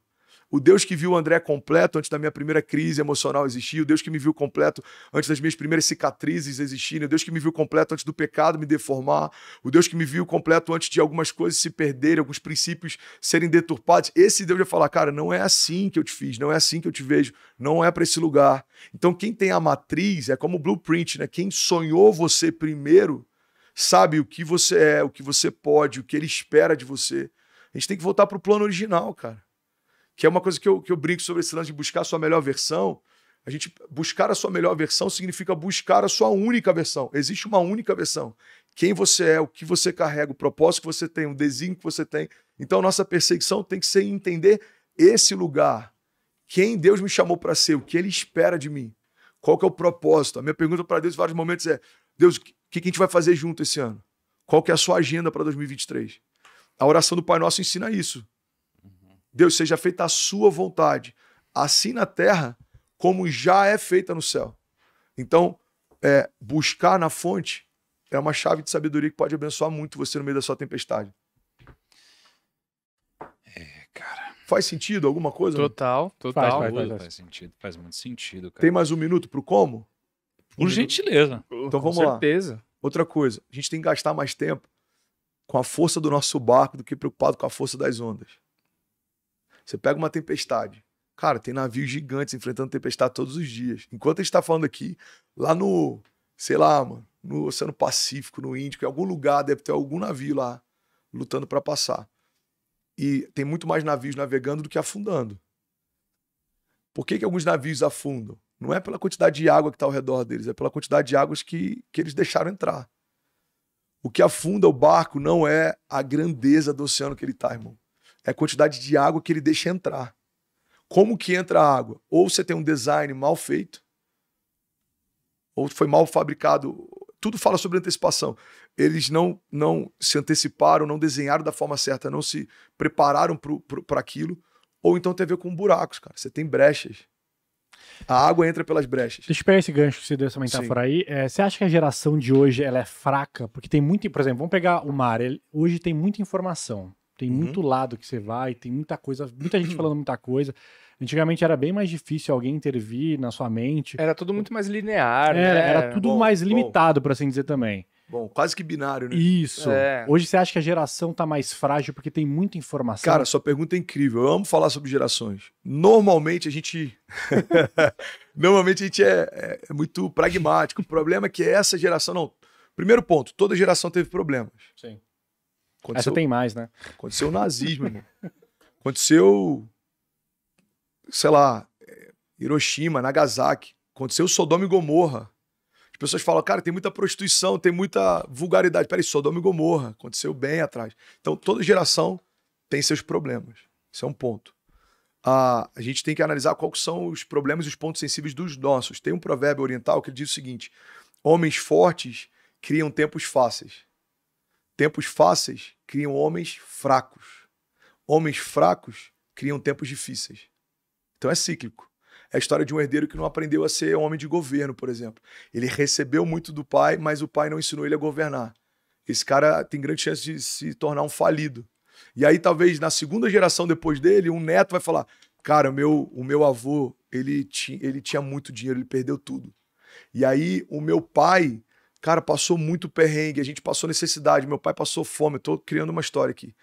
O Deus que viu o André completo antes da minha primeira crise emocional existir, o Deus que me viu completo antes das minhas primeiras cicatrizes existirem, o Deus que me viu completo antes do pecado me deformar, o Deus que me viu completo antes de algumas coisas se perderem, alguns princípios serem deturpados. Esse Deus vai falar, cara, não é assim que eu te fiz, não é assim que eu te vejo, não é para esse lugar. Então, quem tem a matriz é como o blueprint, né? Quem sonhou você primeiro sabe o que você é, o que você pode, o que ele espera de você. A gente tem que voltar para o plano original, cara que é uma coisa que eu, que eu brinco sobre esse lance de buscar a sua melhor versão. A gente buscar a sua melhor versão significa buscar a sua única versão. Existe uma única versão. Quem você é, o que você carrega, o propósito que você tem, o desenho que você tem. Então, nossa perseguição tem que ser entender esse lugar. Quem Deus me chamou para ser, o que Ele espera de mim. Qual que é o propósito? A minha pergunta para Deus em vários momentos é: Deus, o que, que a gente vai fazer junto esse ano? Qual que é a sua agenda para 2023? A oração do Pai Nosso ensina isso. Deus, seja feita a sua vontade, assim na terra como já é feita no céu. Então, é, buscar na fonte é uma chave de sabedoria que pode abençoar muito você no meio da sua tempestade. É, cara. Faz sentido alguma coisa? Total, total. Faz, faz, faz, faz sentido, faz muito sentido, cara. Tem mais um minuto pro como? Por gentileza. Então vamos lá. Com certeza. Outra coisa, a gente tem que gastar mais tempo com a força do nosso barco do que preocupado com a força das ondas. Você pega uma tempestade. Cara, tem navios gigantes enfrentando tempestade todos os dias. Enquanto a gente está falando aqui, lá no, sei lá, mano, no Oceano Pacífico, no Índico, em algum lugar deve ter algum navio lá lutando para passar. E tem muito mais navios navegando do que afundando. Por que, que alguns navios afundam? Não é pela quantidade de água que está ao redor deles, é pela quantidade de águas que, que eles deixaram entrar. O que afunda o barco não é a grandeza do oceano que ele está, irmão é a quantidade de água que ele deixa entrar. Como que entra a água? Ou você tem um design mal feito, ou foi mal fabricado. Tudo fala sobre antecipação. Eles não, não se anteciparam, não desenharam da forma certa, não se prepararam para aquilo. Ou então tem a ver com buracos, cara. Você tem brechas. A água entra pelas brechas. Deixa eu pegar esse gancho que você deu essa metáfora Sim. aí. É, você acha que a geração de hoje ela é fraca? Porque tem muito, por exemplo, vamos pegar o mar. Ele, hoje tem muita informação. Tem uhum. muito lado que você vai, tem muita coisa, muita gente *clears throat* falando muita coisa. Antigamente era bem mais difícil alguém intervir na sua mente. Era tudo muito mais linear, era, é, né? Era tudo bom, mais limitado, para assim dizer também. Bom, quase que binário, né? Isso. É. Hoje você acha que a geração tá mais frágil porque tem muita informação? Cara, sua pergunta é incrível. Eu amo falar sobre gerações. Normalmente a gente. *laughs* Normalmente a gente é, é, é muito pragmático. O problema é que essa geração não. Primeiro ponto, toda geração teve problemas. Sim. Aconteceu, Essa tem mais, né? Aconteceu o nazismo, irmão. Aconteceu, sei lá, é, Hiroshima, Nagasaki. Aconteceu Sodoma e Gomorra. As pessoas falam, cara, tem muita prostituição, tem muita vulgaridade. Peraí, Sodoma e Gomorra. Aconteceu bem atrás. Então, toda geração tem seus problemas. Isso é um ponto. Ah, a gente tem que analisar quais são os problemas e os pontos sensíveis dos nossos. Tem um provérbio oriental que diz o seguinte: homens fortes criam tempos fáceis Tempos fáceis criam homens fracos. Homens fracos criam tempos difíceis. Então é cíclico. É a história de um herdeiro que não aprendeu a ser homem de governo, por exemplo. Ele recebeu muito do pai, mas o pai não ensinou ele a governar. Esse cara tem grande chance de se tornar um falido. E aí, talvez, na segunda geração depois dele, um neto vai falar: Cara, meu, o meu avô, ele, ti, ele tinha muito dinheiro, ele perdeu tudo. E aí, o meu pai, Cara, passou muito perrengue, a gente passou necessidade, meu pai passou fome, eu tô criando uma história aqui.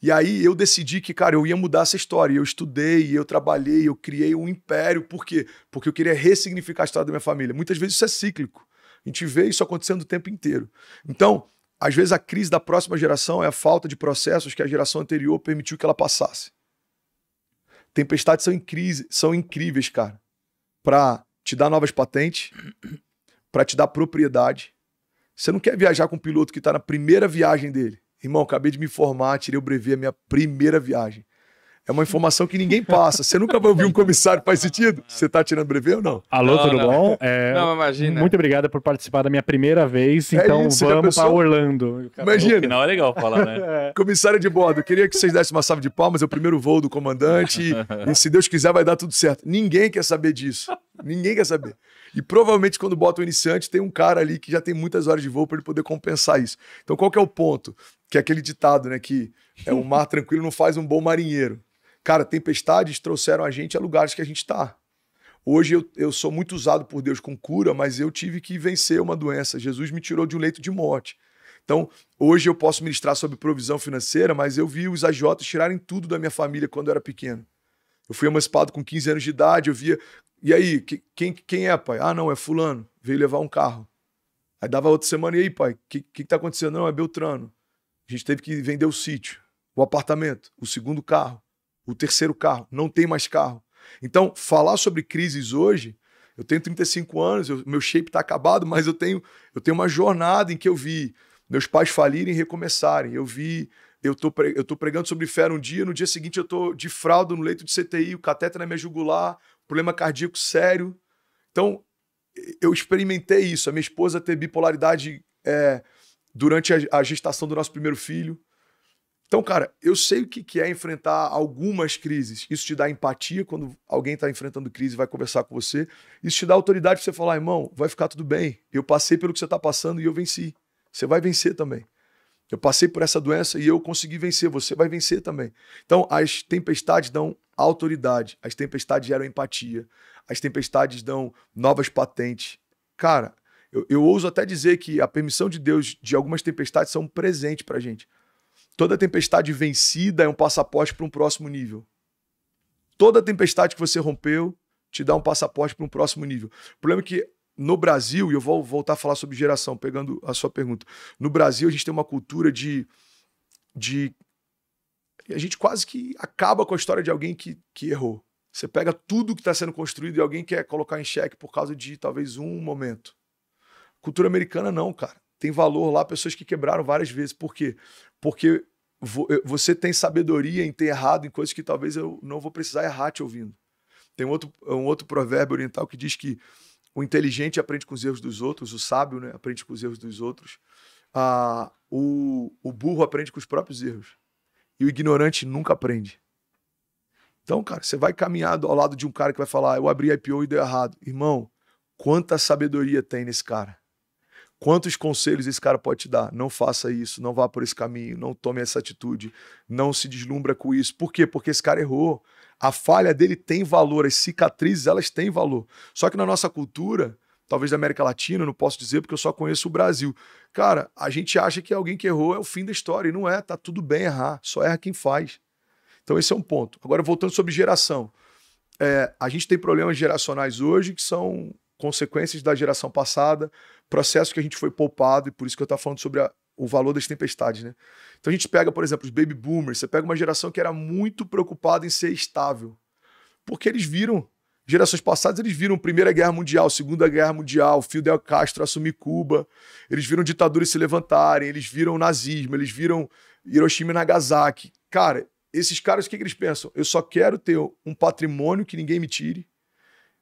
E aí eu decidi que, cara, eu ia mudar essa história. Eu estudei, eu trabalhei, eu criei um império. Por quê? Porque eu queria ressignificar a história da minha família. Muitas vezes isso é cíclico. A gente vê isso acontecendo o tempo inteiro. Então, às vezes a crise da próxima geração é a falta de processos que a geração anterior permitiu que ela passasse. Tempestades são, são incríveis, cara, para te dar novas patentes, para te dar propriedade, você não quer viajar com um piloto que está na primeira viagem dele. Irmão, acabei de me formar, tirei o brevet, a é minha primeira viagem. É uma informação que ninguém passa. Você nunca vai ouvir um comissário faz sentido? Você está tirando brevê ou não? Alô, não, tudo não. bom? É, não, imagina. Muito obrigado por participar da minha primeira vez. É então isso, vamos para Orlando. Imagina. No final é legal falar, né? *laughs* É. comissário de bordo, eu queria que vocês dessem uma salva de palmas. É o primeiro voo do comandante. e se Deus quiser, vai dar tudo certo. Ninguém quer saber disso. Ninguém quer saber. E provavelmente quando bota o iniciante, tem um cara ali que já tem muitas horas de voo para ele poder compensar isso. Então qual que é o ponto? Que é aquele ditado, né? Que é o mar tranquilo não faz um bom marinheiro. Cara, tempestades trouxeram a gente a lugares que a gente está. Hoje eu, eu sou muito usado por Deus com cura, mas eu tive que vencer uma doença. Jesus me tirou de um leito de morte. Então, hoje eu posso ministrar sobre provisão financeira, mas eu vi os agiotas tirarem tudo da minha família quando eu era pequeno. Eu fui emancipado com 15 anos de idade, eu via. E aí, quem, quem é, pai? Ah, não, é Fulano. Veio levar um carro. Aí dava outra semana, e aí, pai? O que, que, que tá acontecendo? Não, é Beltrano. A gente teve que vender o sítio, o apartamento, o segundo carro o terceiro carro, não tem mais carro. Então, falar sobre crises hoje, eu tenho 35 anos, eu, meu shape está acabado, mas eu tenho, eu tenho uma jornada em que eu vi meus pais falirem e recomeçarem. Eu vi, eu tô, pre, eu tô pregando sobre fé um dia, no dia seguinte eu tô de fralda no leito de CTI, o cateter na minha jugular, problema cardíaco sério. Então, eu experimentei isso. A minha esposa teve bipolaridade é, durante a, a gestação do nosso primeiro filho. Então, cara, eu sei o que, é enfrentar algumas crises. Isso te dá empatia quando alguém está enfrentando crise e vai conversar com você. Isso te dá autoridade para você falar, irmão, vai ficar tudo bem. Eu passei pelo que você está passando e eu venci. Você vai vencer também. Eu passei por essa doença e eu consegui vencer. Você vai vencer também. Então, as tempestades dão autoridade. As tempestades geram empatia. As tempestades dão novas patentes. Cara, eu, eu ouso até dizer que a permissão de Deus de algumas tempestades são um presente para a gente Toda tempestade vencida é um passaporte para um próximo nível. Toda tempestade que você rompeu te dá um passaporte para um próximo nível. O problema é que no Brasil, e eu vou voltar a falar sobre geração, pegando a sua pergunta. No Brasil, a gente tem uma cultura de. de a gente quase que acaba com a história de alguém que, que errou. Você pega tudo que está sendo construído e alguém quer colocar em xeque por causa de talvez um momento. Cultura americana, não, cara. Tem valor lá, pessoas que quebraram várias vezes. Por quê? Porque você tem sabedoria em ter errado em coisas que talvez eu não vou precisar errar te ouvindo. Tem um outro, um outro provérbio oriental que diz que o inteligente aprende com os erros dos outros, o sábio né, aprende com os erros dos outros, ah, o, o burro aprende com os próprios erros. E o ignorante nunca aprende. Então, cara, você vai caminhar ao lado de um cara que vai falar: ah, Eu abri IPO e deu errado. Irmão, quanta sabedoria tem nesse cara? Quantos conselhos esse cara pode te dar? Não faça isso, não vá por esse caminho, não tome essa atitude, não se deslumbra com isso. Por quê? Porque esse cara errou. A falha dele tem valor, as cicatrizes, elas têm valor. Só que na nossa cultura, talvez da América Latina, não posso dizer porque eu só conheço o Brasil. Cara, a gente acha que alguém que errou é o fim da história, e não é, tá tudo bem errar, só erra quem faz. Então esse é um ponto. Agora voltando sobre geração. É, a gente tem problemas geracionais hoje que são consequências da geração passada, processo que a gente foi poupado, e por isso que eu estou falando sobre a, o valor das tempestades, né? Então a gente pega, por exemplo, os baby boomers, você pega uma geração que era muito preocupada em ser estável, porque eles viram, gerações passadas, eles viram Primeira Guerra Mundial, Segunda Guerra Mundial, Fidel Castro assumir Cuba, eles viram ditaduras se levantarem, eles viram nazismo, eles viram Hiroshima e Nagasaki. Cara, esses caras, o que, que eles pensam? Eu só quero ter um patrimônio que ninguém me tire,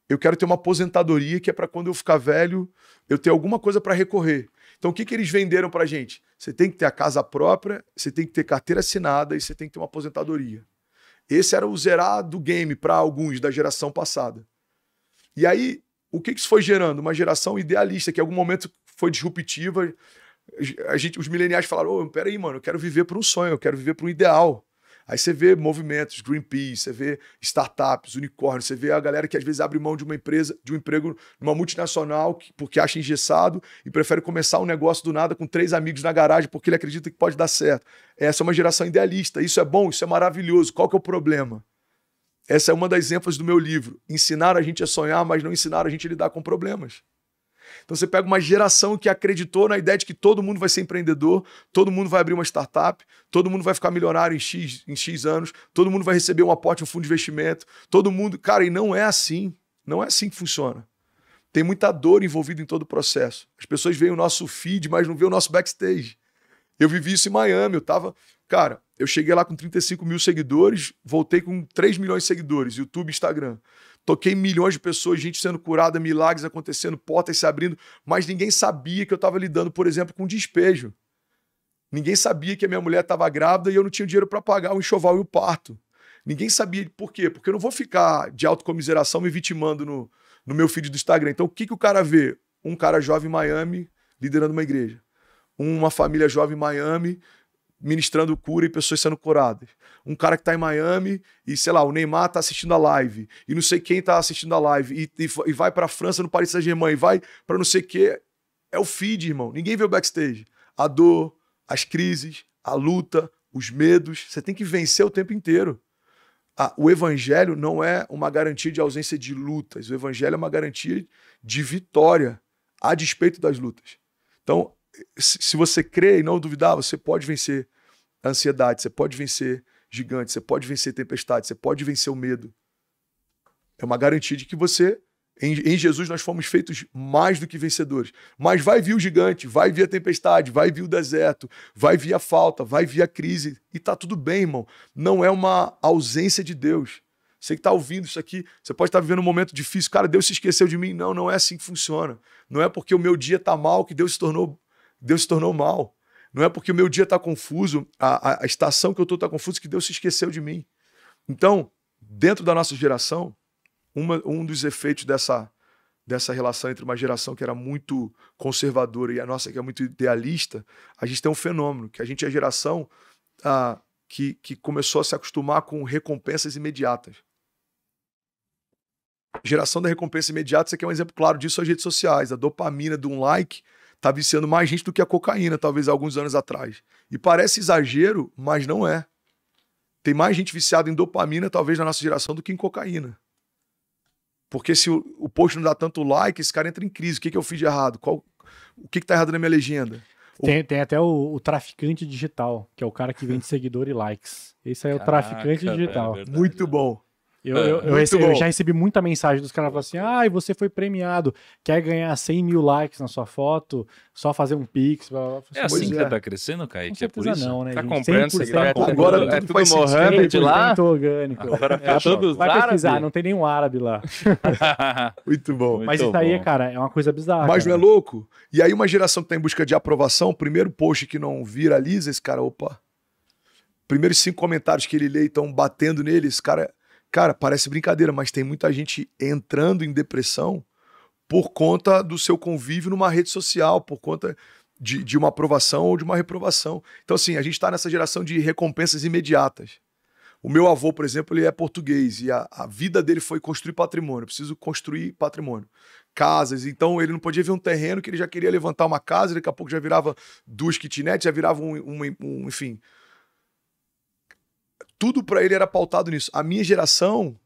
eu quero ter uma aposentadoria que é para quando eu ficar velho, eu ter alguma coisa para recorrer. Então, o que, que eles venderam para gente? Você tem que ter a casa própria, você tem que ter carteira assinada e você tem que ter uma aposentadoria. Esse era o zerar do game para alguns da geração passada. E aí, o que, que isso foi gerando? Uma geração idealista, que em algum momento foi disruptiva. A gente, os mileniais falaram: oh, peraí, mano, eu quero viver para um sonho, eu quero viver para um ideal. Aí você vê movimentos, Greenpeace, você vê startups, unicórnio, você vê a galera que às vezes abre mão de uma empresa, de um emprego numa multinacional porque acha engessado e prefere começar um negócio do nada com três amigos na garagem porque ele acredita que pode dar certo. Essa é uma geração idealista. Isso é bom, isso é maravilhoso. Qual que é o problema? Essa é uma das ênfases do meu livro. Ensinar a gente a sonhar, mas não ensinar a gente a lidar com problemas. Então você pega uma geração que acreditou na ideia de que todo mundo vai ser empreendedor, todo mundo vai abrir uma startup, todo mundo vai ficar milionário em X, em X anos, todo mundo vai receber um aporte, um fundo de investimento, todo mundo. Cara, e não é assim. Não é assim que funciona. Tem muita dor envolvida em todo o processo. As pessoas veem o nosso feed, mas não veem o nosso backstage. Eu vivi isso em Miami, eu tava. Cara, eu cheguei lá com 35 mil seguidores, voltei com 3 milhões de seguidores, YouTube Instagram. Toquei milhões de pessoas, gente sendo curada, milagres acontecendo, portas se abrindo, mas ninguém sabia que eu estava lidando, por exemplo, com despejo. Ninguém sabia que a minha mulher estava grávida e eu não tinha dinheiro para pagar o enxoval e o parto. Ninguém sabia por quê? Porque eu não vou ficar de autocomiseração me vitimando no, no meu feed do Instagram. Então, o que, que o cara vê? Um cara jovem em Miami liderando uma igreja. Uma família jovem em Miami ministrando cura e pessoas sendo curadas. Um cara que está em Miami e, sei lá, o Neymar está assistindo a live e não sei quem está assistindo a live e, e, e vai para a França no Paris Saint-Germain e vai para não sei o que. É o feed, irmão. Ninguém vê o backstage. A dor, as crises, a luta, os medos. Você tem que vencer o tempo inteiro. Ah, o evangelho não é uma garantia de ausência de lutas. O evangelho é uma garantia de vitória a despeito das lutas. Então, se você crer e não duvidar, você pode vencer a ansiedade, você pode vencer gigante, você pode vencer tempestade, você pode vencer o medo. É uma garantia de que você, em, em Jesus, nós fomos feitos mais do que vencedores. Mas vai vir o gigante, vai vir a tempestade, vai vir o deserto, vai vir a falta, vai vir a crise. E tá tudo bem, irmão. Não é uma ausência de Deus. Você que está ouvindo isso aqui, você pode estar tá vivendo um momento difícil. Cara, Deus se esqueceu de mim. Não, não é assim que funciona. Não é porque o meu dia está mal que Deus se tornou Deus se tornou mal. Não é porque o meu dia está confuso, a, a, a, estação que eu estou está confusa, que Deus se esqueceu de mim. Então, dentro da nossa geração, uma, um dos efeitos dessa, dessa relação entre uma geração que era muito conservadora e a nossa que é muito idealista, a gente tem um fenômeno, que a gente é a geração que, que começou a se acostumar com recompensas imediatas. A geração da recompensa imediata, você quer é um exemplo claro disso, as redes sociais, a dopamina de um like – tá viciando mais gente do que a cocaína, talvez alguns anos atrás. E parece exagero, mas não é. Tem mais gente viciada em dopamina, talvez, na nossa geração, do que em cocaína. Porque se o, post não dá tanto like, esse cara entra em crise. O que, que eu fiz de errado? Qual, o que, que tá errado na minha legenda? Tem, tem até o, o, traficante digital, que é o cara que vende seguidor e likes. Esse aí é Caraca, o traficante digital. É Muito bom. Eu, é, eu, eu, eu, já recebi muita mensagem dos caras falando assim: ah, você foi premiado, quer ganhar 100 mil likes na sua foto, só fazer um pix. Blá, blá. Assim, é assim que você é. tá crescendo, Kaique? É por isso? Não, né, tá comprando, você tá é comprando. Agora tudo é tudo de lá. orgânico. Agora é, todos vai pesquisar, não tem nenhum árabe lá. *laughs* Muito bom. Mas Muito isso aí, é, cara, é uma coisa bizarra. Mas cara. não é louco? E aí, uma geração que tá em busca de aprovação, primeiro post que não viraliza, esse cara, opa. Primeiros cinco comentários que ele lê e estão batendo nele, esse cara Cara, parece brincadeira, mas tem muita gente entrando em depressão por conta do seu convívio numa rede social, por conta de, de uma aprovação ou de uma reprovação. Então, assim, a gente está nessa geração de recompensas imediatas. O meu avô, por exemplo, ele é português e a, a vida dele foi construir patrimônio. Eu preciso construir patrimônio. Casas, então ele não podia ver um terreno que ele já queria levantar uma casa, daqui a pouco já virava duas kitnets, já virava um, um, um enfim, tudo para ele era pautado nisso. A minha geração,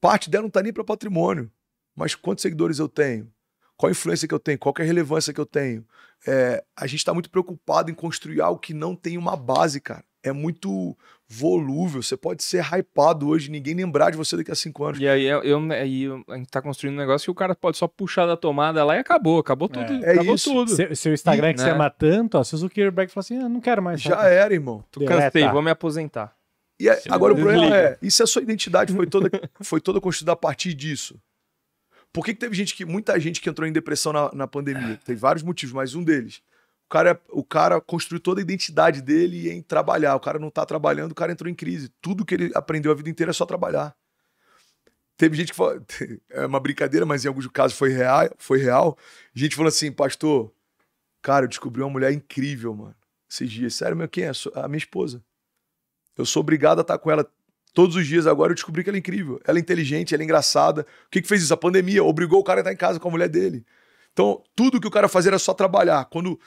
parte dela não tá nem para patrimônio. Mas quantos seguidores eu tenho? Qual a influência que eu tenho? Qual é a relevância que eu tenho? É, a gente está muito preocupado em construir algo que não tem uma base, cara. É muito volúvel. Você pode ser hypado hoje, ninguém lembrar de você daqui a cinco anos. E aí, eu, eu, aí a gente tá construindo um negócio que o cara pode só puxar da tomada lá e acabou. Acabou é. tudo. É, acabou tudo. Seu, seu Instagram e, que né? você ama tanto, ó, se o Zuckerberg falar assim, eu ah, não quero mais. Já sabe? era, irmão. Tu cansei, vou me aposentar. E é, agora o problema é, e se a sua identidade foi toda, *laughs* foi toda construída a partir disso? Por que, que teve gente que, muita gente que entrou em depressão na, na pandemia? É. Tem vários motivos, mas um deles. O cara, é, o cara construiu toda a identidade dele em trabalhar. O cara não tá trabalhando, o cara entrou em crise. Tudo que ele aprendeu a vida inteira é só trabalhar. Teve gente que falou, *laughs* é uma brincadeira, mas em alguns casos foi real, foi real. Gente falou assim, pastor, cara, eu descobri uma mulher incrível, mano. Esses dias, sério, meu, quem é? A minha esposa. Eu sou obrigado a estar com ela todos os dias agora. Eu descobri que ela é incrível, ela é inteligente, ela é engraçada. O que, que fez isso? A pandemia obrigou o cara a estar em casa com a mulher dele. Então, tudo que o cara fazer era só trabalhar. Quando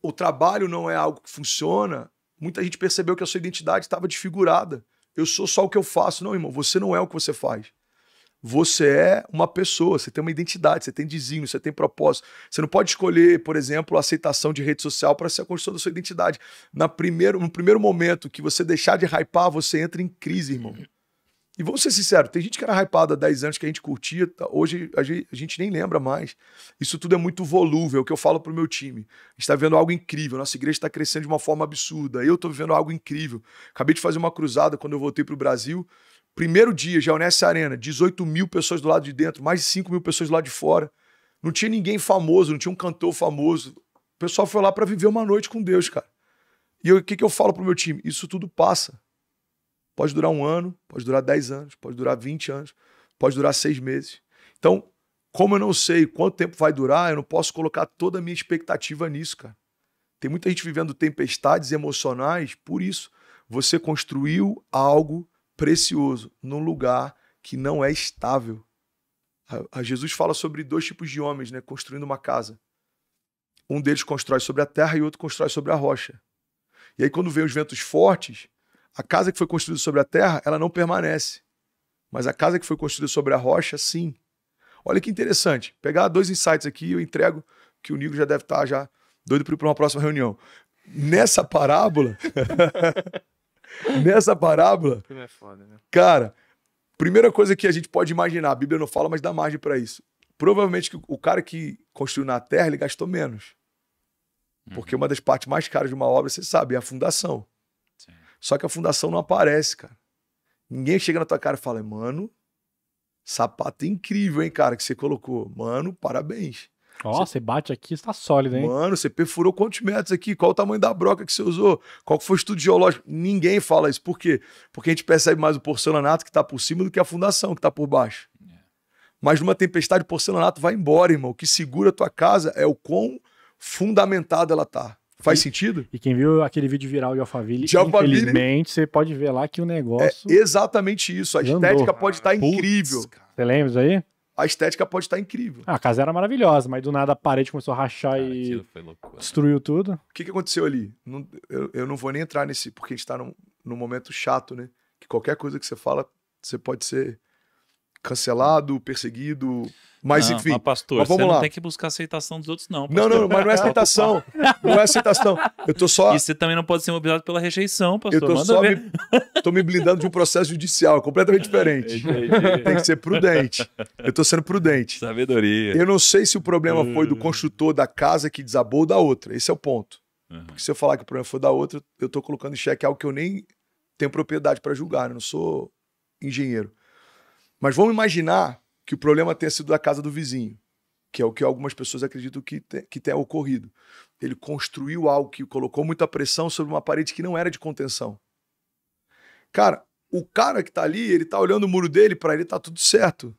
o trabalho não é algo que funciona, muita gente percebeu que a sua identidade estava desfigurada. Eu sou só o que eu faço. Não, irmão, você não é o que você faz. Você é uma pessoa, você tem uma identidade, você tem desígnio, você tem propósito. Você não pode escolher, por exemplo, a aceitação de rede social para ser a construção da sua identidade. Na primeiro, no primeiro momento que você deixar de hypar, você entra em crise, irmão. Uhum. E vamos ser sinceros, tem gente que era hypada há 10 anos que a gente curtia, tá, hoje a gente, a gente nem lembra mais. Isso tudo é muito volúvel, é o que eu falo pro meu time. A gente está vendo algo incrível, nossa igreja está crescendo de uma forma absurda, eu estou vivendo algo incrível. Acabei de fazer uma cruzada quando eu voltei pro Brasil, Primeiro dia, já nessa arena, 18 mil pessoas do lado de dentro, mais de 5 mil pessoas do lado de fora. Não tinha ninguém famoso, não tinha um cantor famoso. O pessoal foi lá para viver uma noite com Deus, cara. E o que, que eu falo pro meu time? Isso tudo passa. Pode durar um ano, pode durar 10 anos, pode durar 20 anos, pode durar seis meses. Então, como eu não sei quanto tempo vai durar, eu não posso colocar toda a minha expectativa nisso, cara. Tem muita gente vivendo tempestades emocionais por isso. Você construiu algo precioso num lugar que não é estável. A, a Jesus fala sobre dois tipos de homens, né, construindo uma casa. Um deles constrói sobre a terra e outro constrói sobre a rocha. E aí quando vem os ventos fortes, a casa que foi construída sobre a terra, ela não permanece. Mas a casa que foi construída sobre a rocha, sim. Olha que interessante. Pegar dois insights aqui, eu entrego que o Nico já deve estar já doido para uma próxima reunião. Nessa parábola, *laughs* *laughs* Nessa parábola. É foda, né? Cara, primeira coisa que a gente pode imaginar, a Bíblia não fala, mas dá margem para isso. Provavelmente que o cara que construiu na terra, ele gastou menos. Uhum. Porque uma das partes mais caras de uma obra, você sabe, é a fundação. Sim. Só que a fundação não aparece, cara. Ninguém chega na tua cara e fala, mano, sapato incrível, hein, cara, que você colocou. Mano, parabéns. Ó, você bate aqui, está sólido, hein? Mano, você perfurou quantos metros aqui? Qual o tamanho da broca que você usou? Qual foi o estudo geológico? Ninguém fala isso. Por quê? Porque a gente percebe mais o porcelanato que está por cima do que a fundação que está por baixo. É. Mas numa tempestade, o porcelanato vai embora, irmão. O que segura a tua casa é o quão fundamentada ela tá. Faz e, sentido? E quem viu aquele vídeo viral de Alphaville, de Alphaville infelizmente, você pode ver lá que o é negócio... É exatamente isso. A estética pode estar tá incrível. Você lembra disso aí? a estética pode estar incrível. Ah, a casa era maravilhosa, mas do nada a parede começou a rachar Cara, e destruiu tudo. O que, que aconteceu ali? Não, eu, eu, não vou nem entrar nesse, porque a gente está num, num momento chato, né? Que qualquer coisa que você fala, você pode ser cancelado, perseguido, mas não, enfim. Mas, pastor, mas vamos você lá. não tem que buscar aceitação dos outros, não. Pastor. Não, não, mas não é aceitação. não é aceitação. Eu tô só. E você também não pode ser mobilizado pela rejeição, pastor. Eu tô Manda só ver. me, tô me blindando de um processo judicial, completamente *laughs* diferente. tem que ser prudente. Eu tô sendo prudente. Sabedoria. Eu não sei se o problema foi do hum. construtor da casa que desabou ou da outra. Esse é o ponto. Uhum. Porque se eu falar que o problema foi da outra, eu tô colocando em xeque algo que eu nem tenho propriedade para julgar, eu não sou engenheiro. Mas vamos imaginar que o problema tenha sido da casa do vizinho, que é o que algumas pessoas acreditam que, te, que tenha ocorrido. Ele construiu algo que colocou muita pressão sobre uma parede que não era de contenção. Cara, o cara que está ali, ele está olhando o muro dele, para ele está tudo certo.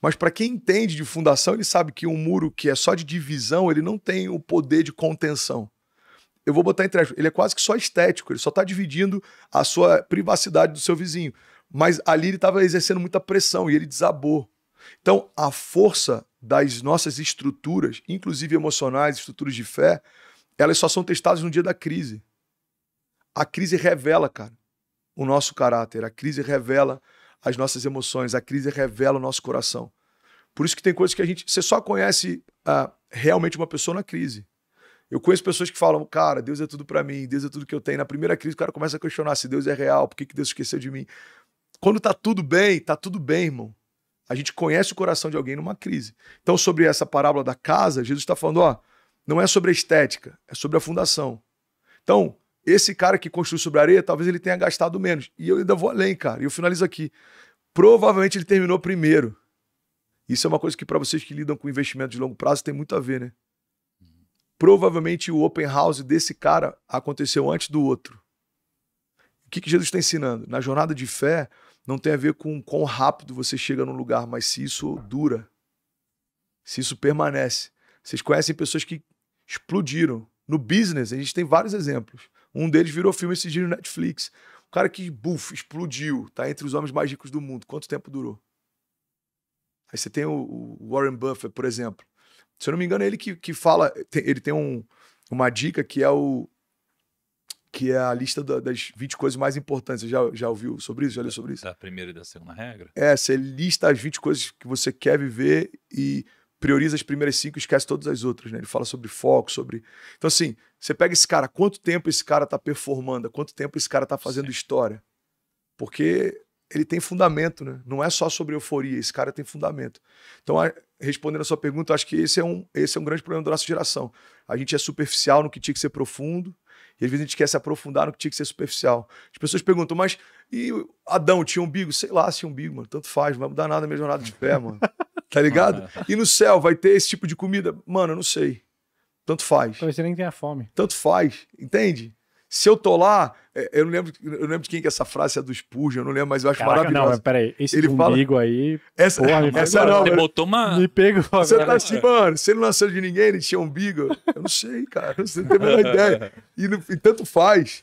Mas para quem entende de fundação, ele sabe que um muro que é só de divisão, ele não tem o poder de contenção. Eu vou botar entre trecho. ele é quase que só estético, ele só está dividindo a sua privacidade do seu vizinho. Mas ali ele estava exercendo muita pressão e ele desabou. Então, a força das nossas estruturas, inclusive emocionais, estruturas de fé, elas só são testadas no dia da crise. A crise revela, cara, o nosso caráter, a crise revela as nossas emoções, a crise revela o nosso coração. Por isso que tem coisas que a gente. Você só conhece ah, realmente uma pessoa na crise. Eu conheço pessoas que falam, cara, Deus é tudo para mim, Deus é tudo que eu tenho. Na primeira crise, o cara começa a questionar se Deus é real, por que, que Deus esqueceu de mim. Quando tá tudo bem, tá tudo bem, irmão. A gente conhece o coração de alguém numa crise. Então, sobre essa parábola da casa, Jesus está falando, ó, não é sobre a estética, é sobre a fundação. Então, esse cara que construiu sobre areia, talvez ele tenha gastado menos. E eu ainda vou além, cara. E eu finalizo aqui. Provavelmente ele terminou primeiro. Isso é uma coisa que para vocês que lidam com investimento de longo prazo tem muito a ver, né? Provavelmente o open house desse cara aconteceu antes do outro. O que, que Jesus está ensinando? Na jornada de fé, não tem a ver com quão rápido você chega num lugar, mas se isso dura, se isso permanece. Vocês conhecem pessoas que explodiram. No business, a gente tem vários exemplos. Um deles virou filme esse dia no Netflix. O cara que, buf, explodiu, tá entre os homens mais ricos do mundo. Quanto tempo durou? Aí você tem o, Warren Buffett, por exemplo. Se eu não me engano, é ele que, que fala, ele tem um, uma dica que é o que é a lista da, das 20 coisas mais importantes. Você já, já ouviu sobre isso? Já leu sobre isso? Da primeira e da segunda regra? É, você lista as 20 coisas que você quer viver e prioriza as primeiras cinco e esquece todas as outras, né? Ele fala sobre foco, sobre... Então, assim, você pega esse cara, quanto tempo esse cara tá performando, quanto tempo esse cara tá fazendo Sim. história? Porque ele tem fundamento, né? Não é só sobre euforia, esse cara tem fundamento. Então, a... respondendo a sua pergunta, acho que esse é, um, esse é um grande problema da nossa geração. A gente é superficial no que tinha que ser profundo, e às vezes a gente quer se aprofundar no que tinha que ser superficial. As pessoas perguntam, mas e Adão tinha umbigo? Sei lá se umbigo, mano. Tanto faz, não vai mudar nada a minha jornada de pé, mano. Tá *laughs* ligado? E no céu vai ter esse tipo de comida? Mano, eu não sei. Tanto faz. Talvez você nem tenha fome. Tanto faz, entende? Se eu tô lá, é, eu não lembro, eu não lembro de quem que é essa frase é do Spurgeon, eu não lembro, mas eu acho Caraca, maravilhosa. Não, mas peraí, esse ele umbigo fala, aí. Essa, porra, me *laughs* essa não. Ele botou uma. Me pegou. Você cara. tá assim, mano, você não nasceu de ninguém, ele tinha umbigo. Eu não sei, cara, você não tem a menor ideia. E, no, e, tanto faz.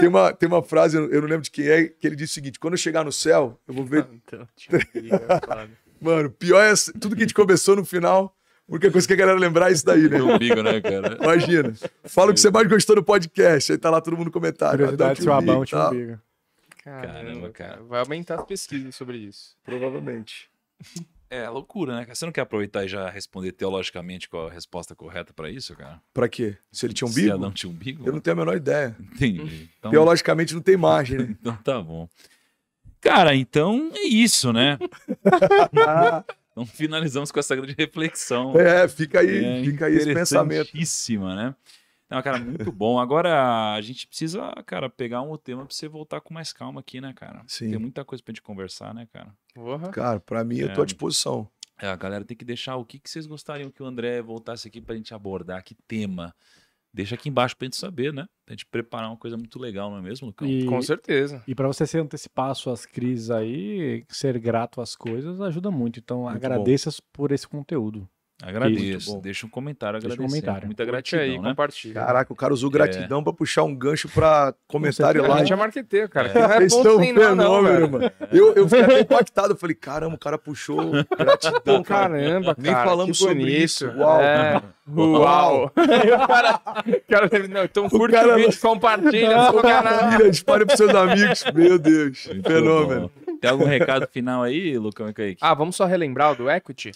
Tem uma, tem uma frase, eu não lembro de quem é, que ele diz o seguinte: quando eu chegar no céu, eu vou ver. Ah, então, é *laughs* mano, pior é tudo que a gente começou no final a única coisa que a galera lembrar é isso daí, né? né, cara? Imagina. Fala o que você mais gostou do podcast. Aí tá lá todo mundo no comentário. Curiosidade, seu abão, te tá? umbigo. Caramba, cara. Vai aumentar as pesquisas sobre isso. Provavelmente. É loucura, né? Cara? Você não quer aproveitar e já responder teologicamente qual a resposta correta para isso, cara? Para quê? Se ele tinha é umbigo? Se Adão tinha umbigo? Eu não tenho a menor ideia. Entendi. Então... Teologicamente não tem margem, né? *laughs* então tá bom. Cara, então é isso, né? *laughs* Então *laughs* finalizamos com essa grande reflexão. É, fica aí, é, fica aí esse pensamento. né? Não, cara, muito bom. Agora a gente precisa, cara, pegar um tema para você voltar com mais calma aqui, né, cara? Sim. Tem muita coisa pra gente conversar, né, cara? Porra. Cara, para mim é. eu tô à é. disposição. É, a galera tem que deixar o que, que vocês gostariam que o André voltasse aqui pra gente abordar, que tema deixa aqui embaixo pra gente saber, né? Pra gente preparar uma coisa muito legal, não é mesmo, Lucão? E, Com certeza. E para você se antecipar às suas crises aí, ser grato às coisas ajuda muito. Então muito agradeça bom. por esse conteúdo. Agradeço. Deixa um comentário agradecendo. Deixa um comentário. Muita gratidão, aí, né? compartilha. Caraca, o cara usou é. gratidão é. pra puxar um gancho pra comentário lá. A gente é marqueteiro, cara. É. é Vocês estão fenômeno, mano. Eu, eu fiquei até impactado. Eu falei, caramba, o cara puxou *laughs* gratidão. Caramba, cara. Nem falamos sobre isso. Uau. É. *laughs* Uau. o cara, cara não, então curte o, cara... o então vídeo, compartilha, compartilha, é para pros seus amigos. Meu Deus, Muito fenômeno. Bom. Tem algum recado final aí, Lucão e Kaique? Ah, vamos só relembrar o do Equity?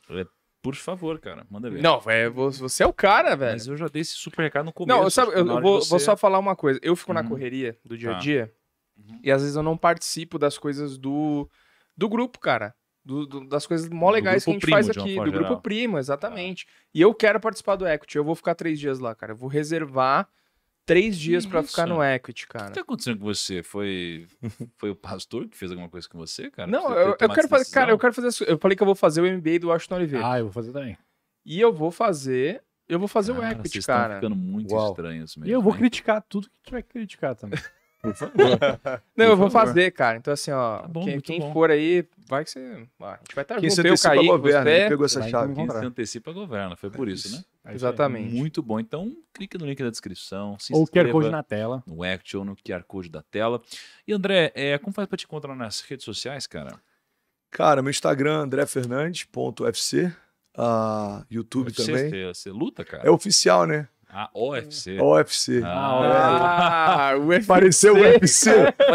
Por favor, cara, manda ver. Não, é, velho, você é o cara, velho. Mas eu já dei esse super recado no começo. Não, eu, sabe, eu vou, você... vou, só falar uma coisa. Eu fico uhum. na correria do dia a tá. dia uhum. e às vezes eu não participo das coisas do, do grupo, cara. Do, do, das coisas mó legais que a gente primo, faz aqui, do geral. grupo primo, tá. exatamente. Ah. E eu quero participar do Equity, eu vou ficar três dias lá, cara. Eu vou reservar três dias para ficar no equity, cara. O que tá acontecendo com você? Foi, foi o pastor que fez alguma coisa com você, cara? Não, eu, eu, quero fazer, cara, eu quero fazer. Eu falei que eu vou fazer o MBA do Washington Oliveira. Ah, eu vou fazer também. E eu vou fazer. Eu vou fazer cara, o equity, vocês cara. Estão ficando muito Uau. estranhos mesmo. E eu vou criticar tudo que tiver que criticar também. *laughs* Por favor. *laughs* Não, eu vou fazer, cara. Então, assim, ó. Tá bom, quem, quem for aí, vai que você. Ah, a gente vai estar junto. Quem se antecipa governo, né? pegou essa chave. Quem se antecipa governo, foi por isso, né? É Exatamente. muito bom. Então, clique no link da descrição. Ou o QR Code na tela. No Action, no QR Code da tela. E André, é, como faz para te encontrar nas redes sociais, cara? Cara, meu Instagram é andréfernandes.fc. Uh, ah, YouTube UFC, também. você luta, cara? É oficial, né? Ah, OFC. OFC. Ah, é. ah Pareceu UFC.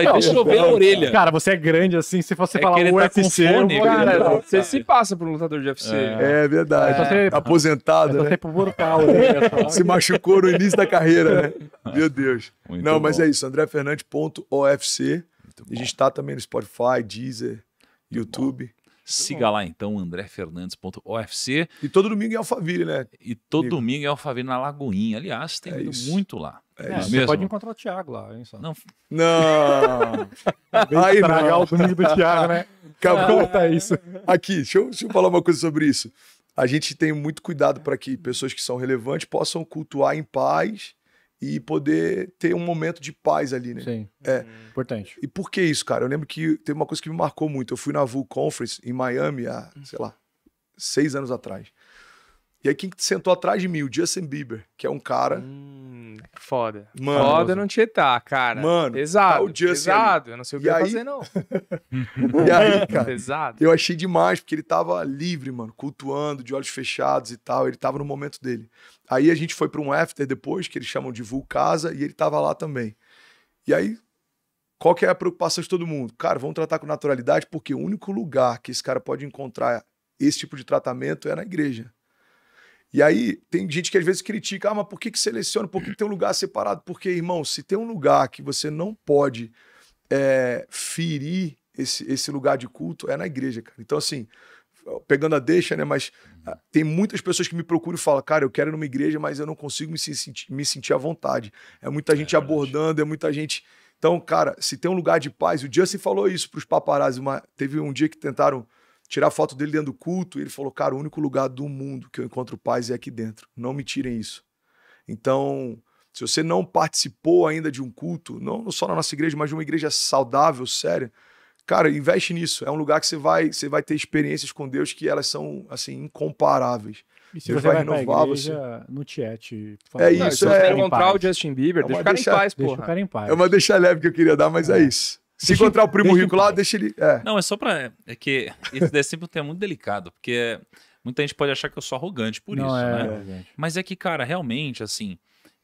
deixa eu ver a orelha. Cara, você é grande assim, se você é falar UFC... Tá fone, cara, cara, você se passa por um lutador de UFC. É, é verdade. É. Ser... Então Aposentado, então né? *laughs* se machucou no início da carreira, né? Meu Deus. Muito Não, bom. mas é isso, André OFC. A gente está também no Spotify, Deezer, YouTube. Bom. Siga lá então, andréfernandes.ofc. E todo domingo em Alphaville, né? E todo Digo. domingo em Alphaville, na Lagoinha. Aliás, tem é muito lá. É, é você pode encontrar o Thiago lá, hein? Só. Não. Não. *laughs* Vai estragar o domingo do Thiago, né? Acabou. Tá isso. Aqui, deixa eu, deixa eu falar uma coisa sobre isso. A gente tem muito cuidado para que pessoas que são relevantes possam cultuar em paz e poder ter um momento de paz ali, né? Sim. É. Uhum. Importante. E por que isso, cara? Eu lembro que teve uma coisa que me marcou muito. Eu fui na VU Conference em Miami há, sei lá, seis anos atrás. E aí quem sentou atrás de mim? O Justin Bieber, que é um cara... Hum, foda. Mano, foda não tietar, tá, cara. Mano. Pesado, tá pesado. Ali. Eu não sei o que aí... fazer, não. *laughs* e aí, cara... Pesado. Eu achei demais, porque ele tava livre, mano, cultuando, de olhos fechados e tal. Ele tava no momento dele. Aí a gente foi para um after depois, que eles chamam de Vulcasa, e ele tava lá também. E aí, qual que é a preocupação de todo mundo? Cara, vamos tratar com naturalidade, porque o único lugar que esse cara pode encontrar esse tipo de tratamento é na igreja. E aí, tem gente que às vezes critica, ah, mas por que, que seleciona? Por que, que tem um lugar separado? Porque, irmão, se tem um lugar que você não pode é, ferir esse, esse lugar de culto, é na igreja, cara. Então, assim, pegando a deixa, né? Mas uh, tem muitas pessoas que me procuram e falam, cara, eu quero ir numa igreja, mas eu não consigo me, sentir, me sentir à vontade. É muita é gente é abordando, é muita gente. Então, cara, se tem um lugar de paz, o Justin falou isso para os paparazzi. Uma, teve um dia que tentaram tirar foto dele dentro do culto, e ele falou, cara, o único lugar do mundo que eu encontro paz é aqui dentro. Não me tirem isso. Então, se você não participou ainda de um culto, não só na nossa igreja, mas de uma igreja saudável, séria, Cara, investe nisso. É um lugar que você vai, você vai ter experiências com Deus que elas são assim incomparáveis. E se Deus você vai, renovar você. No chat. É isso, assim, não, isso é. encontrar o Justin Bieber, é deixa o cara em paz, deixa porra. O cara em paz. É uma deixa leve que eu queria dar, mas é, é isso. Se deixa encontrar o primo rico lá, deixa ele. É. Não, é só pra. É que esse *laughs* é sempre um tema muito delicado, porque muita gente pode achar que eu sou arrogante por não, isso, é né? Mas é que, cara, realmente, assim.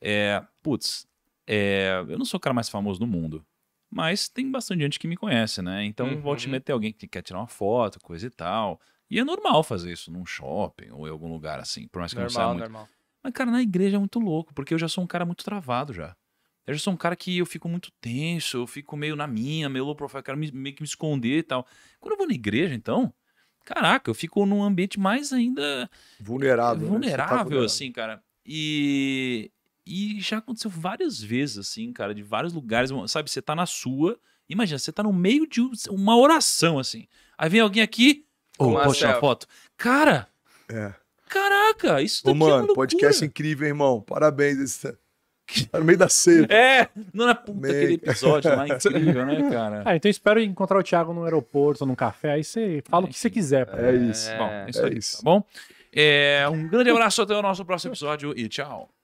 É, putz, é, eu não sou o cara mais famoso do mundo. Mas tem bastante gente que me conhece, né? Então, uhum. volte e meter alguém que quer tirar uma foto, coisa e tal. E é normal fazer isso num shopping ou em algum lugar assim, por mais que normal, eu não saia normal. muito. Mas, cara, na igreja é muito louco, porque eu já sou um cara muito travado já. Eu já sou um cara que eu fico muito tenso, eu fico meio na minha, meio low profile, quero me, meio que me esconder e tal. Quando eu vou na igreja, então, caraca, eu fico num ambiente mais ainda. Vulnerável. Eh, vulnerável, né? tá vulnerável. assim, cara. E, e já aconteceu várias vezes, assim, cara, de vários lugares. Sabe, você tá na sua. Imagina, você tá no meio de uma oração, assim. Aí vem alguém aqui. Ou oh, poxa, uma foto. Cara! É. Caraca, isso daqui Ô, mano, é uma podcast incrível, irmão. Parabéns. Esse... Tá, tá no meio da ceia. É, não é puta meio... aquele episódio lá incrível, né, *laughs* cara? Ah, então espero encontrar o Thiago no aeroporto, num café, aí você fala é, o que você quiser. É, isso. Bom, é, é isso. É aí, isso. Tá bom? É, um grande abraço, até o nosso próximo episódio e tchau.